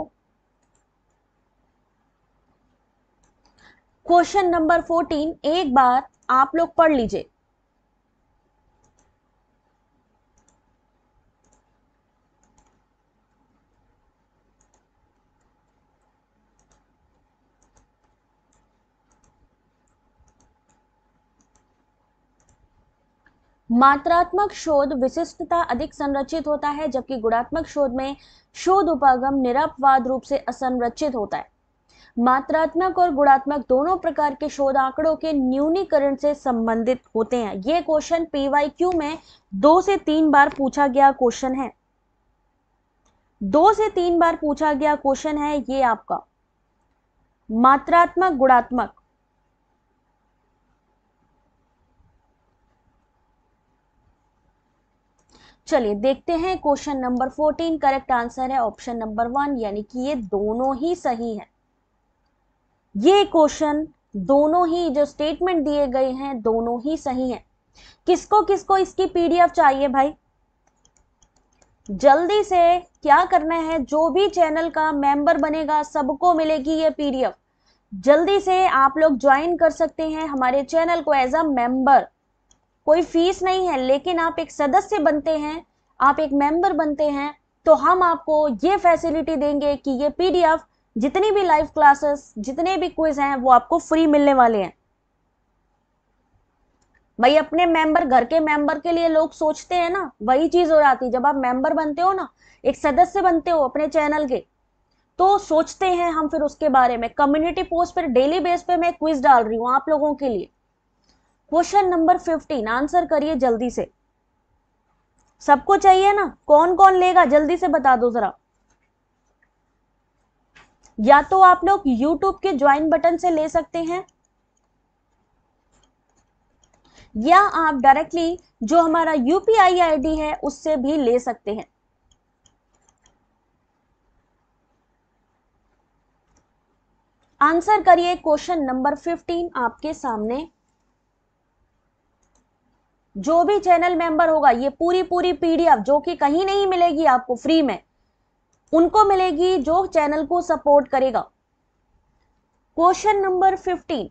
Speaker 1: क्वेश्चन नंबर फोर्टीन एक बार आप लोग पढ़ लीजिए मात्रात्मक शोध विशिष्टता अधिक संरचित होता है जबकि गुणात्मक शोध में शोध उपागम निरपवाद रूप से असंरचित होता है मात्रात्मक और गुणात्मक दोनों प्रकार के शोध आंकड़ों के न्यूनीकरण से संबंधित होते हैं ये क्वेश्चन पीवाईक्यू में दो से तीन बार पूछा गया क्वेश्चन है दो से तीन बार पूछा गया क्वेश्चन है ये आपका मात्रात्मक गुणात्मक चलिए देखते हैं question number fourteen correct answer है ऑप्शन नंबर वन यानी कि ये दोनों ही सही है ये क्वेश्चन दोनों ही जो स्टेटमेंट दिए गए हैं दोनों ही सही हैं किसको किसको इसकी पीडीएफ चाहिए भाई जल्दी से क्या करना है जो भी चैनल का मेंबर बनेगा सबको मिलेगी ये पीडीएफ जल्दी से आप लोग ज्वाइन कर सकते हैं हमारे चैनल को एज अ मेंबर कोई फीस नहीं है लेकिन आप एक सदस्य बनते हैं आप एक मेंबर बनते हैं तो हम आपको ये फैसिलिटी देंगे कि ये पीडीएफ जितनी भी लाइव क्लासेस जितने भी क्विज हैं वो आपको फ्री मिलने वाले हैं भाई अपने मेंबर घर के मेंबर के लिए लोग सोचते हैं ना वही चीज हो जाती है जब आप मेंबर बनते हो ना एक सदस्य बनते हो अपने चैनल के तो सोचते हैं हम फिर उसके बारे में कम्युनिटी पोस्ट पर डेली बेस पे मैं क्विज डाल रही हूँ आप लोगों के लिए क्वेश्चन नंबर फिफ्टीन आंसर करिए जल्दी से सबको चाहिए ना कौन कौन लेगा जल्दी से बता दो जरा या तो आप लोग यूट्यूब के ज्वाइन बटन से ले सकते हैं या आप डायरेक्टली जो हमारा यूपीआई आईडी है उससे भी ले सकते हैं आंसर करिए क्वेश्चन नंबर 15 आपके सामने जो भी चैनल मेंबर होगा ये पूरी पूरी पीडीएफ जो कि कहीं नहीं मिलेगी आपको फ्री में उनको मिलेगी जो चैनल को सपोर्ट करेगा क्वेश्चन नंबर फिफ्टीन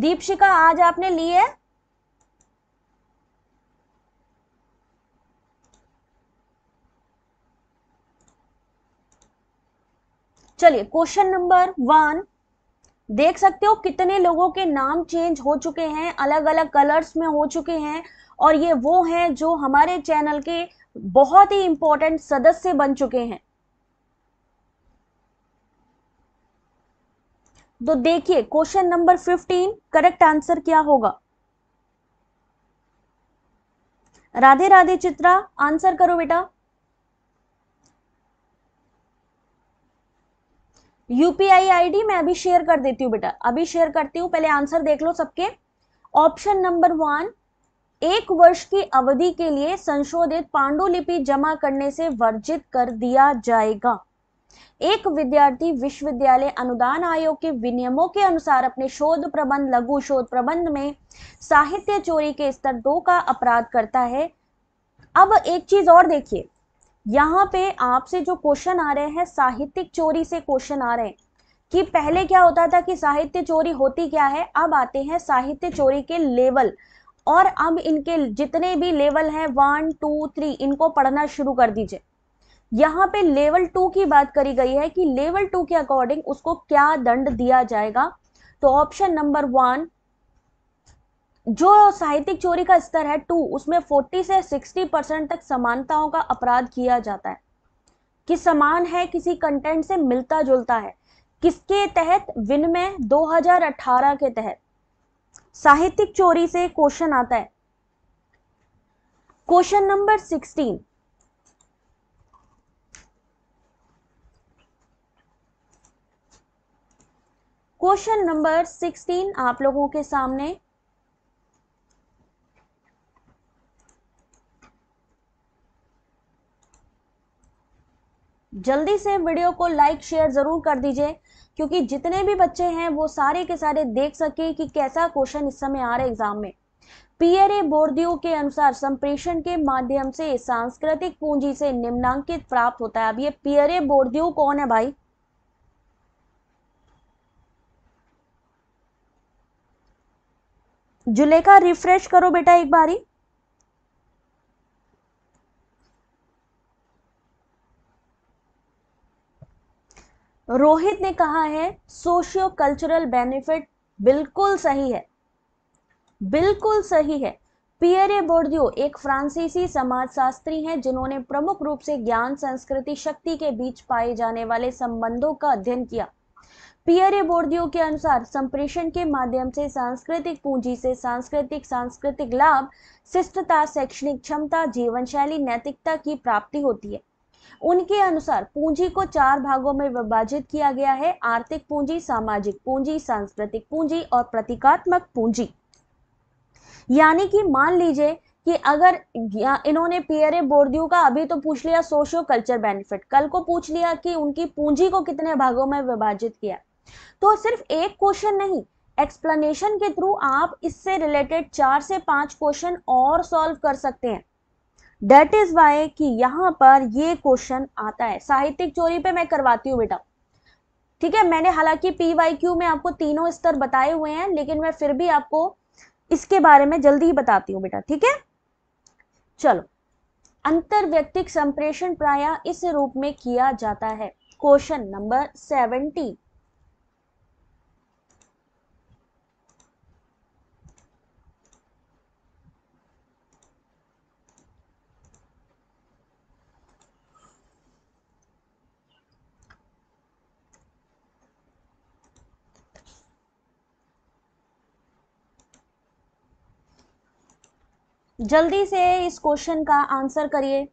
Speaker 1: दीपशिका आज आपने ली है चलिए क्वेश्चन नंबर वन देख सकते हो कितने लोगों के नाम चेंज हो चुके हैं अलग अलग कलर्स में हो चुके हैं और ये वो हैं जो हमारे चैनल के बहुत ही इंपॉर्टेंट सदस्य बन चुके हैं तो देखिए question number fifteen correct answer क्या होगा राधे राधे चित्रा आंसर करो बेटा यूपीआई आईडी मैं अभी शेयर कर देती हूं बेटा अभी शेयर करती हूं पहले आंसर देख लो सबके ऑप्शन नंबर वन एक वर्ष की अवधि के लिए संशोधित पांडुलिपि जमा करने से वर्जित कर दिया जाएगा एक विद्यार्थी विश्वविद्यालय अनुदान आयोग के विनियमों के अनुसार अपने शोध प्रबंध लघु शोध प्रबंध में साहित्य चोरी के स्तर दो का अपराध करता है अब एक चीज और देखिए यहाँ पे आपसे जो क्वेश्चन आ रहे हैं साहित्यिक चोरी से क्वेश्चन आ रहे हैं कि पहले क्या होता था कि साहित्य चोरी होती क्या है अब आते हैं साहित्य चोरी के लेवल और अब इनके जितने भी लेवल हैं वन टू थ्री इनको पढ़ना शुरू कर दीजिए यहाँ पे लेवल टू की बात करी गई है कि लेवल टू के अकॉर्डिंग उसको क्या दंड दिया जाएगा तो ऑप्शन नंबर वन जो साहित्यिक चोरी का स्तर है टू उसमें फोर्टी से सिक्सटी परसेंट तक समानताओं का अपराध किया जाता है कि समान है किसी कंटेंट से मिलता जुलता है किसके तहत विनमय 2018 के तहत साहित्यिक चोरी से क्वेश्चन आता है question number sixteen question number sixteen आप लोगों के सामने जल्दी से वीडियो को लाइक शेयर जरूर कर दीजिए क्योंकि जितने भी बच्चे हैं वो सारे के सारे देख सके कि कैसा क्वेश्चन इस समय आ रहा है एग्जाम में पीएरए बोर्डियो के अनुसार संप्रेषण के माध्यम से सांस्कृतिक पूंजी से निम्नांकित प्राप्त होता है अब ये पीएरए बोर्डियो कौन है भाई जुलेखा रिफ्रेश करो बेटा एक बारी रोहित ने कहा है सोशियो कल्चरल बेनिफिट बिल्कुल सही है बिल्कुल सही है पियरे बोर्डियो एक फ्रांसीसी समाजशास्त्री हैं जिन्होंने प्रमुख रूप से ज्ञान संस्कृति शक्ति के बीच पाए जाने वाले संबंधों का अध्ययन किया पियरे बोर्डियो के अनुसार संप्रेषण के माध्यम से सांस्कृतिक पूंजी से सांस्कृतिक सांस्कृतिक लाभ शिष्टता शैक्षणिक क्षमता जीवन शैली नैतिकता की प्राप्ति होती है उनके अनुसार पूंजी को चार भागों में विभाजित किया गया है आर्थिक पूंजी सामाजिक पूंजी सांस्कृतिक पूंजी और प्रतीकात्मक पूंजी यानी कि मान लीजिए कि अगर इन्होंने पीएरए बोर्डियो का अभी तो पूछ लिया सोशियो कल्चर बेनिफिट कल को पूछ लिया कि उनकी पूंजी को कितने भागों में विभाजित किया तो सिर्फ एक क्वेश्चन नहीं एक्सप्लेनेशन के थ्रू आप इससे रिलेटेड चार से पांच क्वेश्चन और सॉल्व कर सकते हैं डेट इज वाई कि यहां पर ये क्वेश्चन आता है साहित्यिक चोरी पे मैं करवाती हूँ बेटा ठीक है मैंने हालांकि पी वाई क्यू में आपको तीनों स्तर बताए हुए हैं लेकिन मैं फिर भी आपको इसके बारे में जल्दी ही बताती हूँ बेटा ठीक है चलो अंतर व्यक्तिक संप्रेषण प्राय इस रूप में किया जाता है क्वेश्चन नंबर सेवेंटी जल्दी से इस क्वेश्चन का आंसर करिए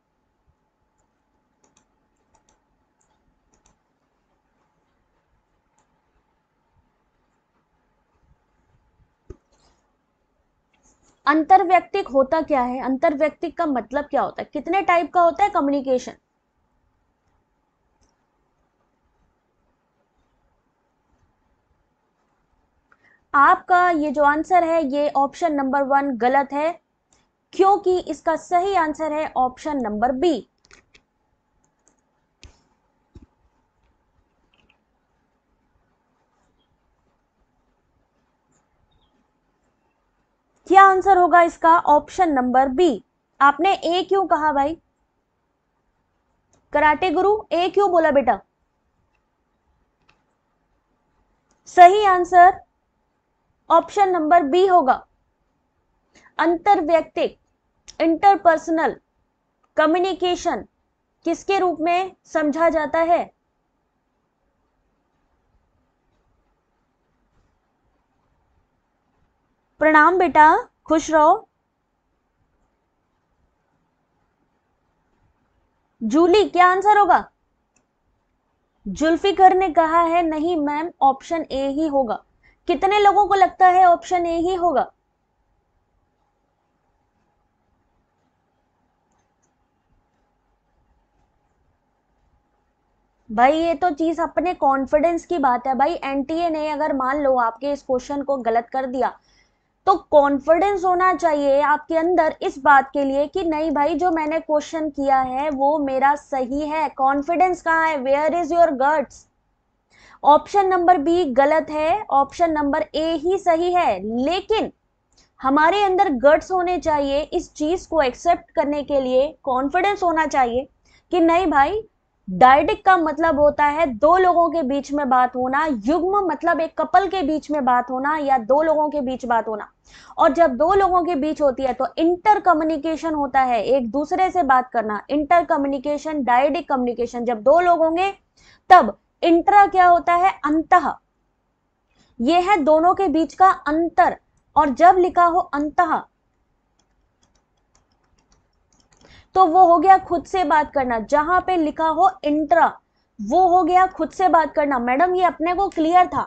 Speaker 1: अंतर्व्यक्तिक होता क्या है अंतर्व्यक्तिक का मतलब क्या होता है कितने टाइप का होता है कम्युनिकेशन आपका ये जो आंसर है ये ऑप्शन नंबर वन गलत है क्योंकि इसका सही आंसर है ऑप्शन नंबर बी क्या आंसर होगा इसका ऑप्शन नंबर बी आपने ए क्यों कहा भाई कराटे गुरु ए क्यों बोला बेटा सही आंसर ऑप्शन नंबर बी होगा अंतर्व्यक्तिक इंटरपर्सनल कम्युनिकेशन किसके रूप में समझा जाता है प्रणाम बेटा खुश रहो जूली क्या आंसर होगा जुल्फिकर ने कहा है नहीं मैम ऑप्शन ए ही होगा कितने लोगों को लगता है ऑप्शन ए ही होगा भाई ये तो चीज़ अपने कॉन्फिडेंस की बात है भाई एनटीए ने अगर मान लो आपके इस क्वेश्चन को गलत कर दिया तो कॉन्फिडेंस होना चाहिए आपके अंदर इस बात के लिए कि नहीं भाई जो मैंने क्वेश्चन किया है वो मेरा सही है कॉन्फिडेंस कहाँ है where is your guts option number B गलत है ऑप्शन नंबर ए ही सही है लेकिन हमारे अंदर गट्स होने चाहिए इस चीज को एक्सेप्ट करने के लिए कॉन्फिडेंस होना चाहिए कि नहीं भाई डायडिक का मतलब होता है दो लोगों के बीच में बात होना युग्म मतलब एक कपल के बीच में बात होना या दो लोगों के बीच बात होना और जब दो लोगों के बीच होती है तो इंटर कम्युनिकेशन होता है एक दूसरे से बात करना इंटर कम्युनिकेशन डायडिक कम्युनिकेशन जब दो लोग होंगे तब इंट्रा क्या होता है अंत यह है दोनों के बीच का अंतर और जब लिखा हो अंत तो वो हो गया खुद से बात करना जहां पे लिखा हो इंट्रा वो हो गया खुद से बात करना मैडम ये अपने को क्लियर था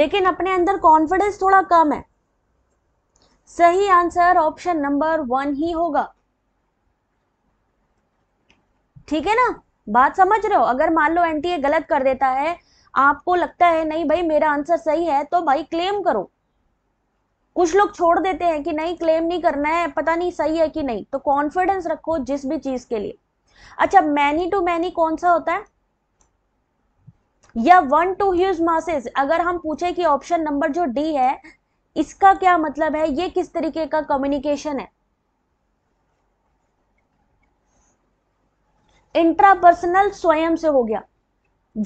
Speaker 1: लेकिन अपने अंदर कॉन्फिडेंस थोड़ा कम है सही आंसर ऑप्शन नंबर वन ही होगा ठीक है ना बात समझ रहे हो अगर मान लो एनटीए गलत कर देता है आपको लगता है नहीं भाई मेरा आंसर सही है तो भाई क्लेम करो कुछ लोग छोड़ देते हैं कि नहीं क्लेम नहीं करना है पता नहीं सही है कि नहीं तो कॉन्फिडेंस रखो जिस भी चीज के लिए अच्छा मैनी टू मैनी कौन सा होता है या वन टू ह्यूज मासेस अगर हम पूछे कि ऑप्शन नंबर जो डी है इसका क्या मतलब है ये किस तरीके का कम्युनिकेशन है इंट्रापर्सनल स्वयं से हो गया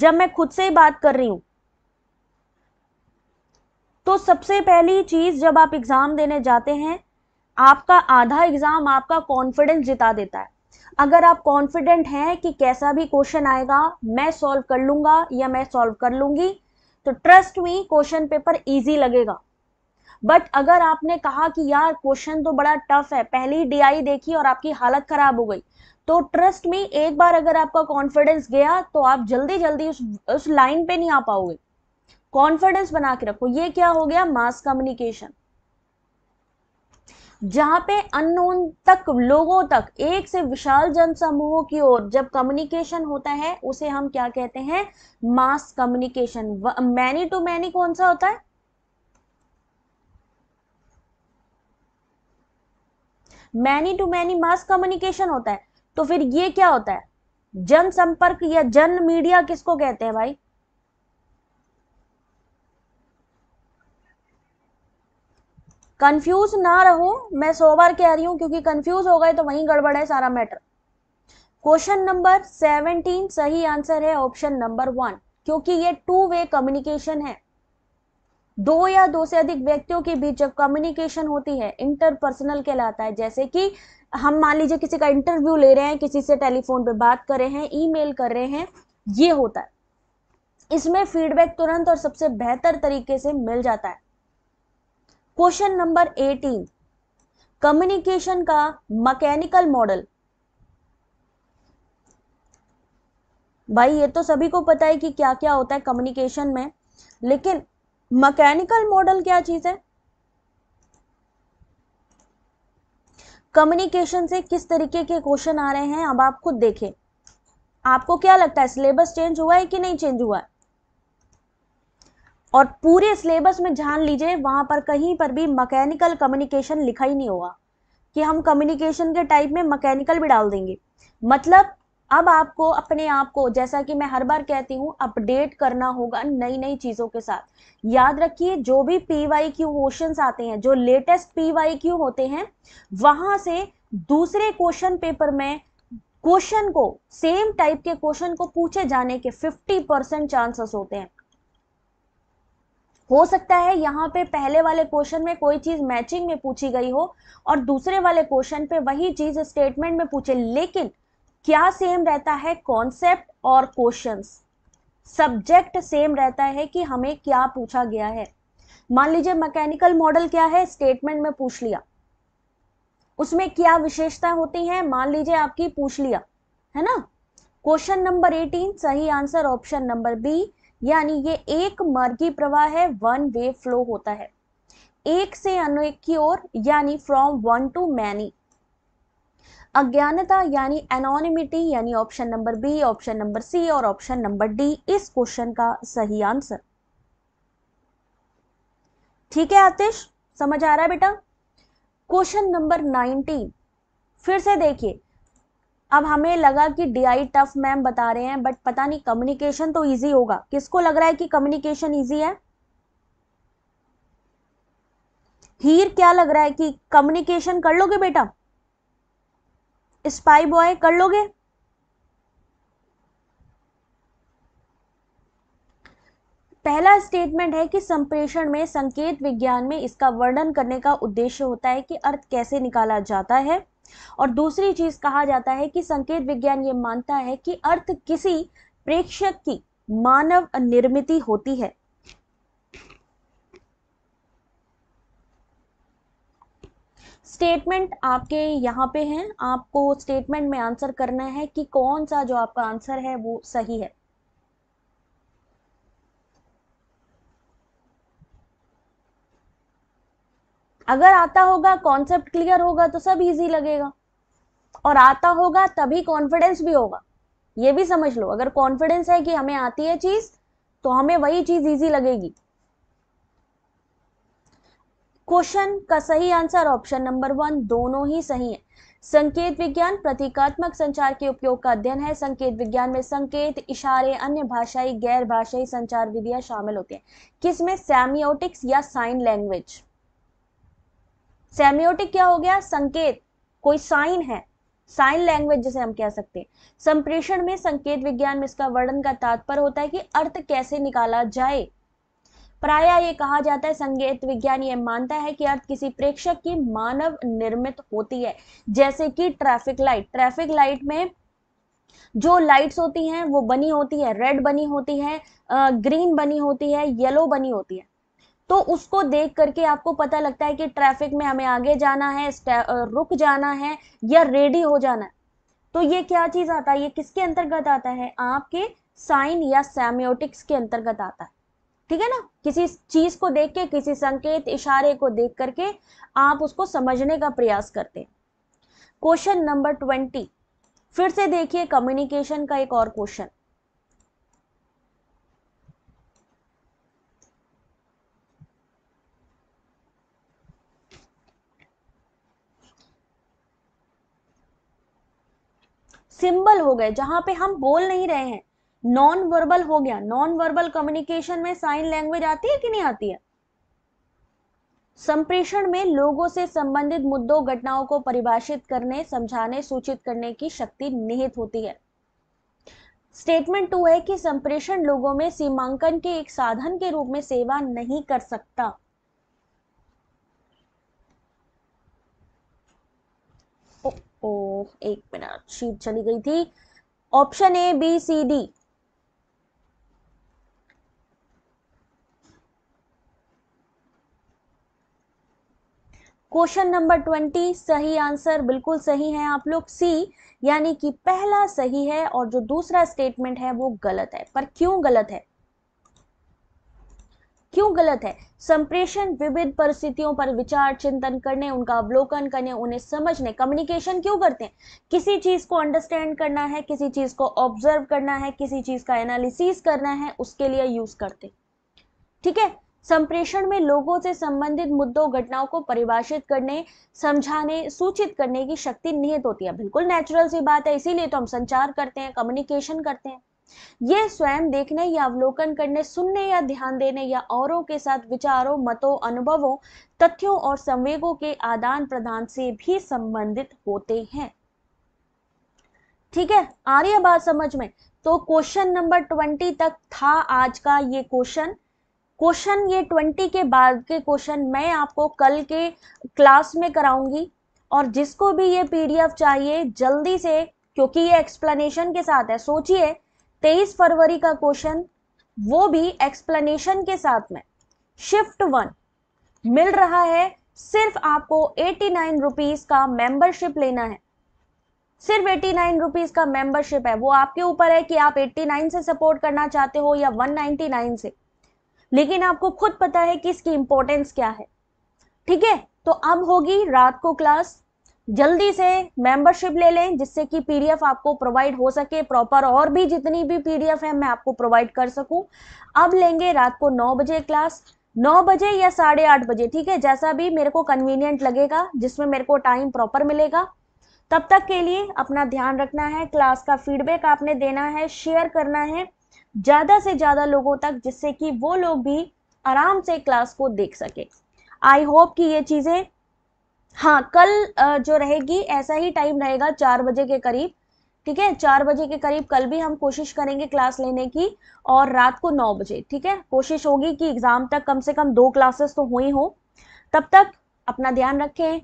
Speaker 1: जब मैं खुद से ही बात कर रही हूं तो सबसे पहली चीज़ जब आप एग्ज़ाम देने जाते हैं आपका आधा एग्ज़ाम आपका कॉन्फिडेंस जिता देता है अगर आप कॉन्फिडेंट हैं कि कैसा भी क्वेश्चन आएगा मैं सॉल्व कर लूंगा या मैं सॉल्व कर लूंगी तो trust me question paper easy लगेगा बट अगर आपने कहा कि यार क्वेश्चन तो बड़ा टफ है पहली डीआई देखी और आपकी हालत खराब हो गई तो ट्रस्ट में एक बार अगर आपका कॉन्फिडेंस गया तो आप जल्दी जल्दी उस उस लाइन पे नहीं आ पाओगे कॉन्फिडेंस बना के रखो ये क्या हो गया मास कम्युनिकेशन जहां पे अनोन तक लोगों तक एक से विशाल जन समूह की ओर जब कम्युनिकेशन होता है उसे हम क्या कहते हैं mass communication many to many कौन सा होता है many to many mass communication होता है तो फिर ये क्या होता है जनसंपर्क या जन मीडिया किसको कहते हैं भाई कंफ्यूज ना रहो मैं सौ बार कह रही हूँ क्योंकि कंफ्यूज हो गए तो वहीं गड़बड़ है सारा मैटर क्वेश्चन नंबर सेवनटीन सही आंसर है ऑप्शन नंबर वन क्योंकि ये टू वे कम्युनिकेशन है दो या दो से अधिक व्यक्तियों के बीच जब कम्युनिकेशन होती है इंटरपर्सनल कहलाता है जैसे कि हम मान लीजिए किसी का इंटरव्यू ले रहे हैं किसी से टेलीफोन पे बात कर रहे हैं ईमेल कर रहे हैं ये होता है इसमें फीडबैक तुरंत और सबसे बेहतर तरीके से मिल जाता है क्वेश्चन नंबर एटीन कम्युनिकेशन का मैकेनिकल मॉडल भाई ये तो सभी को पता है कि क्या क्या होता है कम्युनिकेशन में लेकिन मैकेनिकल मॉडल क्या चीज है कम्युनिकेशन से किस तरीके के क्वेश्चन आ रहे हैं अब आप खुद देखें आपको क्या लगता है सिलेबस चेंज हुआ है कि नहीं चेंज हुआ है और पूरे सिलेबस में जान लीजिए वहां पर कहीं पर भी मैकेनिकल कम्युनिकेशन लिखा ही नहीं होगा कि हम कम्युनिकेशन के टाइप में मैकेनिकल भी डाल देंगे मतलब अब आपको अपने आप को जैसा कि मैं हर बार कहती हूँ अपडेट करना होगा नई नई चीज़ों के साथ याद रखिए जो भी पी वाई क्यू क्वेश्चन आते हैं जो लेटेस्ट पी वाई क्यू होते हैं वहां से दूसरे क्वेश्चन पेपर में क्वेश्चन को सेम टाइप के क्वेश्चन को पूछे जाने के 50 परसेंट चांसेस होते हैं हो सकता है यहाँ पे पहले वाले क्वेश्चन में कोई चीज़ मैचिंग में पूछी गई हो और दूसरे वाले क्वेश्चन पे वही चीज़ स्टेटमेंट में पूछे लेकिन क्या सेम रहता है कॉन्सेप्ट और क्वेश्चन सब्जेक्ट सेम रहता है कि हमें क्या पूछा गया है मान लीजिए मैकेनिकल मॉडल क्या है स्टेटमेंट में पूछ लिया उसमें क्या विशेषता होती है मान लीजिए आपकी पूछ लिया है ना क्वेश्चन नंबर एटीन सही आंसर ऑप्शन नंबर बी यानी ये एक मार्गी प्रवाह है वन वे फ्लो होता है एक से अनेक की ओर यानी फ्रॉम वन टू मैनी अज्ञानता यानी एनोनिमिटी यानी option number B option number C और ऑप्शन नंबर डी इस क्वेश्चन का सही आंसर ठीक है आतिश समझ आ रहा है बेटा क्वेश्चन नंबर नाइनटीन फिर से देखिए अब हमें लगा कि डी आई टफ मैम बता रहे हैं बट पता नहीं कम्युनिकेशन तो इजी होगा किसको लग रहा है कि कम्युनिकेशन इजी है हीर क्या लग रहा है कि कम्युनिकेशन कर लोगे बेटा स्पाई बॉय कर लोगे पहला स्टेटमेंट है कि संप्रेषण में संकेत विज्ञान में इसका वर्णन करने का उद्देश्य होता है कि अर्थ कैसे निकाला जाता है और दूसरी चीज कहा जाता है कि संकेत विज्ञान ये मानता है कि अर्थ किसी प्रेक्षक की मानव निर्मित होती है स्टेटमेंट आपके यहाँ पे हैं आपको स्टेटमेंट में आंसर करना है कि कौन सा जो आपका आंसर है वो सही है अगर आता होगा कॉन्सेप्ट क्लियर होगा तो सब इजी लगेगा और आता होगा तभी कॉन्फिडेंस भी होगा ये भी समझ लो अगर कॉन्फिडेंस है कि हमें आती है चीज तो हमें वही चीज इजी लगेगी क्वेश्चन का सही आंसर ऑप्शन नंबर वन दोनों ही सही है संकेत विज्ञान प्रतीकात्मक संचार के उपयोग का अध्ययन है संकेत विज्ञान में संकेत इशारे अन्य भाषाई गैर भाषाई संचार विधियां शामिल होती हैं किसमें सैमियोटिक्स या साइन लैंग्वेज सेमियोटिक क्या हो गया संकेत कोई साइन है साइन लैंग्वेज जिसे हम कह सकते हैं संप्रेषण में संकेत विज्ञान में इसका वर्णन का तात्पर्य होता है कि अर्थ कैसे निकाला जाए प्राय ये कहा जाता है संकेत विज्ञान ये मानता है कि अर्थ किसी प्रेक्षक की मानव निर्मित होती है जैसे कि ट्रैफिक लाइट ट्रैफिक लाइट में जो लाइट्स होती हैं वो बनी होती है रेड बनी होती है ग्रीन बनी होती है येलो बनी होती है तो उसको देख करके आपको पता लगता है कि ट्रैफिक में हमें आगे जाना है रुक जाना है या रेडी हो जाना है तो ये क्या चीज आता है ये किसके अंतर्गत आता है आपके साइन या सेमियोटिक्स के अंतर्गत आता है ठीक है ना किसी चीज को देख के किसी संकेत इशारे को देख करके आप उसको समझने का प्रयास करते हैं क्वेश्चन नंबर ट्वेंटी फिर से देखिए कम्युनिकेशन का एक और क्वेश्चन हो गए जहां पे हम बोल नहीं रहे हैं नॉन वर्बल हो गया नॉन वर्बल कम्युनिकेशन में साइन लैंग्वेज आती है कि नहीं आती है संप्रेषण में लोगों से संबंधित मुद्दों घटनाओं को परिभाषित करने समझाने सूचित करने की शक्ति निहित होती है स्टेटमेंट टू है कि संप्रेषण लोगों में सीमांकन के एक साधन के रूप में सेवा नहीं कर सकता ओ एक मिनट शीट चली गई थी option A B C D question number twenty सही आंसर बिल्कुल सही है आप लोग सी यानी कि पहला सही है और जो दूसरा स्टेटमेंट है वो गलत है पर क्यों गलत है क्यों गलत है संप्रेषण विविध परिस्थितियों पर विचार चिंतन करने उनका अवलोकन करने उन्हें समझने कम्युनिकेशन क्यों करते हैं किसी चीज़ को अंडरस्टैंड करना है किसी चीज़ को ऑब्जर्व करना है किसी चीज़ का एनालिसिस करना है उसके लिए यूज़ करते ठीक है संप्रेषण में लोगों से संबंधित मुद्दों घटनाओं को परिभाषित करने समझाने सूचित करने की शक्ति निहित होती है बिल्कुल नेचुरल सी बात है इसीलिए तो हम संचार करते हैं कम्युनिकेशन करते हैं ये स्वयं देखने या अवलोकन करने सुनने या ध्यान देने या औरों के साथ विचारों मतों अनुभवों तथ्यों और संवेगों के आदान प्रदान से भी संबंधित होते हैं ठीक है आ रही है बात समझ में तो क्वेश्चन नंबर ट्वेंटी तक था आज का ये क्वेश्चन क्वेश्चन ये ट्वेंटी के बाद के क्वेश्चन मैं आपको कल के क्लास में कराऊंगी और जिसको भी ये पीडीएफ चाहिए जल्दी से क्योंकि ये एक्सप्लेनेशन के साथ है सोचिए 23 फरवरी का क्वेश्चन वो भी एक्सप्लेनेशन के साथ में शिफ्ट वन मिल रहा है सिर्फ आपको एटी नाइन रुपीज का मेंबरशिप लेना है सिर्फ एटी नाइन रुपीज का मेंबरशिप है वो आपके ऊपर है कि आप एट्टी नाइन से सपोर्ट करना चाहते हो या वन नाइनटी नाइन से लेकिन आपको खुद पता है कि इसकी इंपॉर्टेंस क्या है ठीक है तो अब होगी रात को क्लास जल्दी से मेंबरशिप ले लें जिससे कि पीडीएफ आपको प्रोवाइड हो सके प्रॉपर और भी जितनी भी पीडीएफ है मैं आपको प्रोवाइड कर सकूं अब लेंगे रात को नौ बजे क्लास नौ बजे या साढ़े आठ बजे ठीक है जैसा भी मेरे को कन्वीनियंट लगेगा जिसमें मेरे को टाइम प्रॉपर मिलेगा तब तक के लिए अपना ध्यान रखना है क्लास का फीडबैक आपने देना है शेयर करना है ज़्यादा से ज़्यादा लोगों तक जिससे कि वो लोग भी आराम से क्लास को देख सके आई होप कि ये चीज़ें हाँ कल जो रहेगी ऐसा ही टाइम रहेगा चार बजे के करीब ठीक है चार बजे के करीब कल भी हम कोशिश करेंगे क्लास लेने की और रात को नौ बजे ठीक है कोशिश होगी कि एग्ज़ाम तक कम से कम दो क्लासेस तो हुई हो तब तक अपना ध्यान रखें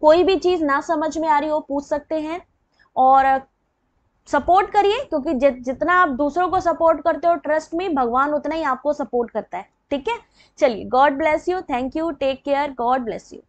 Speaker 1: कोई भी चीज़ ना समझ में आ रही हो पूछ सकते हैं और सपोर्ट करिए क्योंकि जि, जितना आप दूसरों को सपोर्ट करते हो ट्रस्ट में भगवान उतना ही आपको सपोर्ट करता है ठीक है चलिए God bless you thank you take care God bless you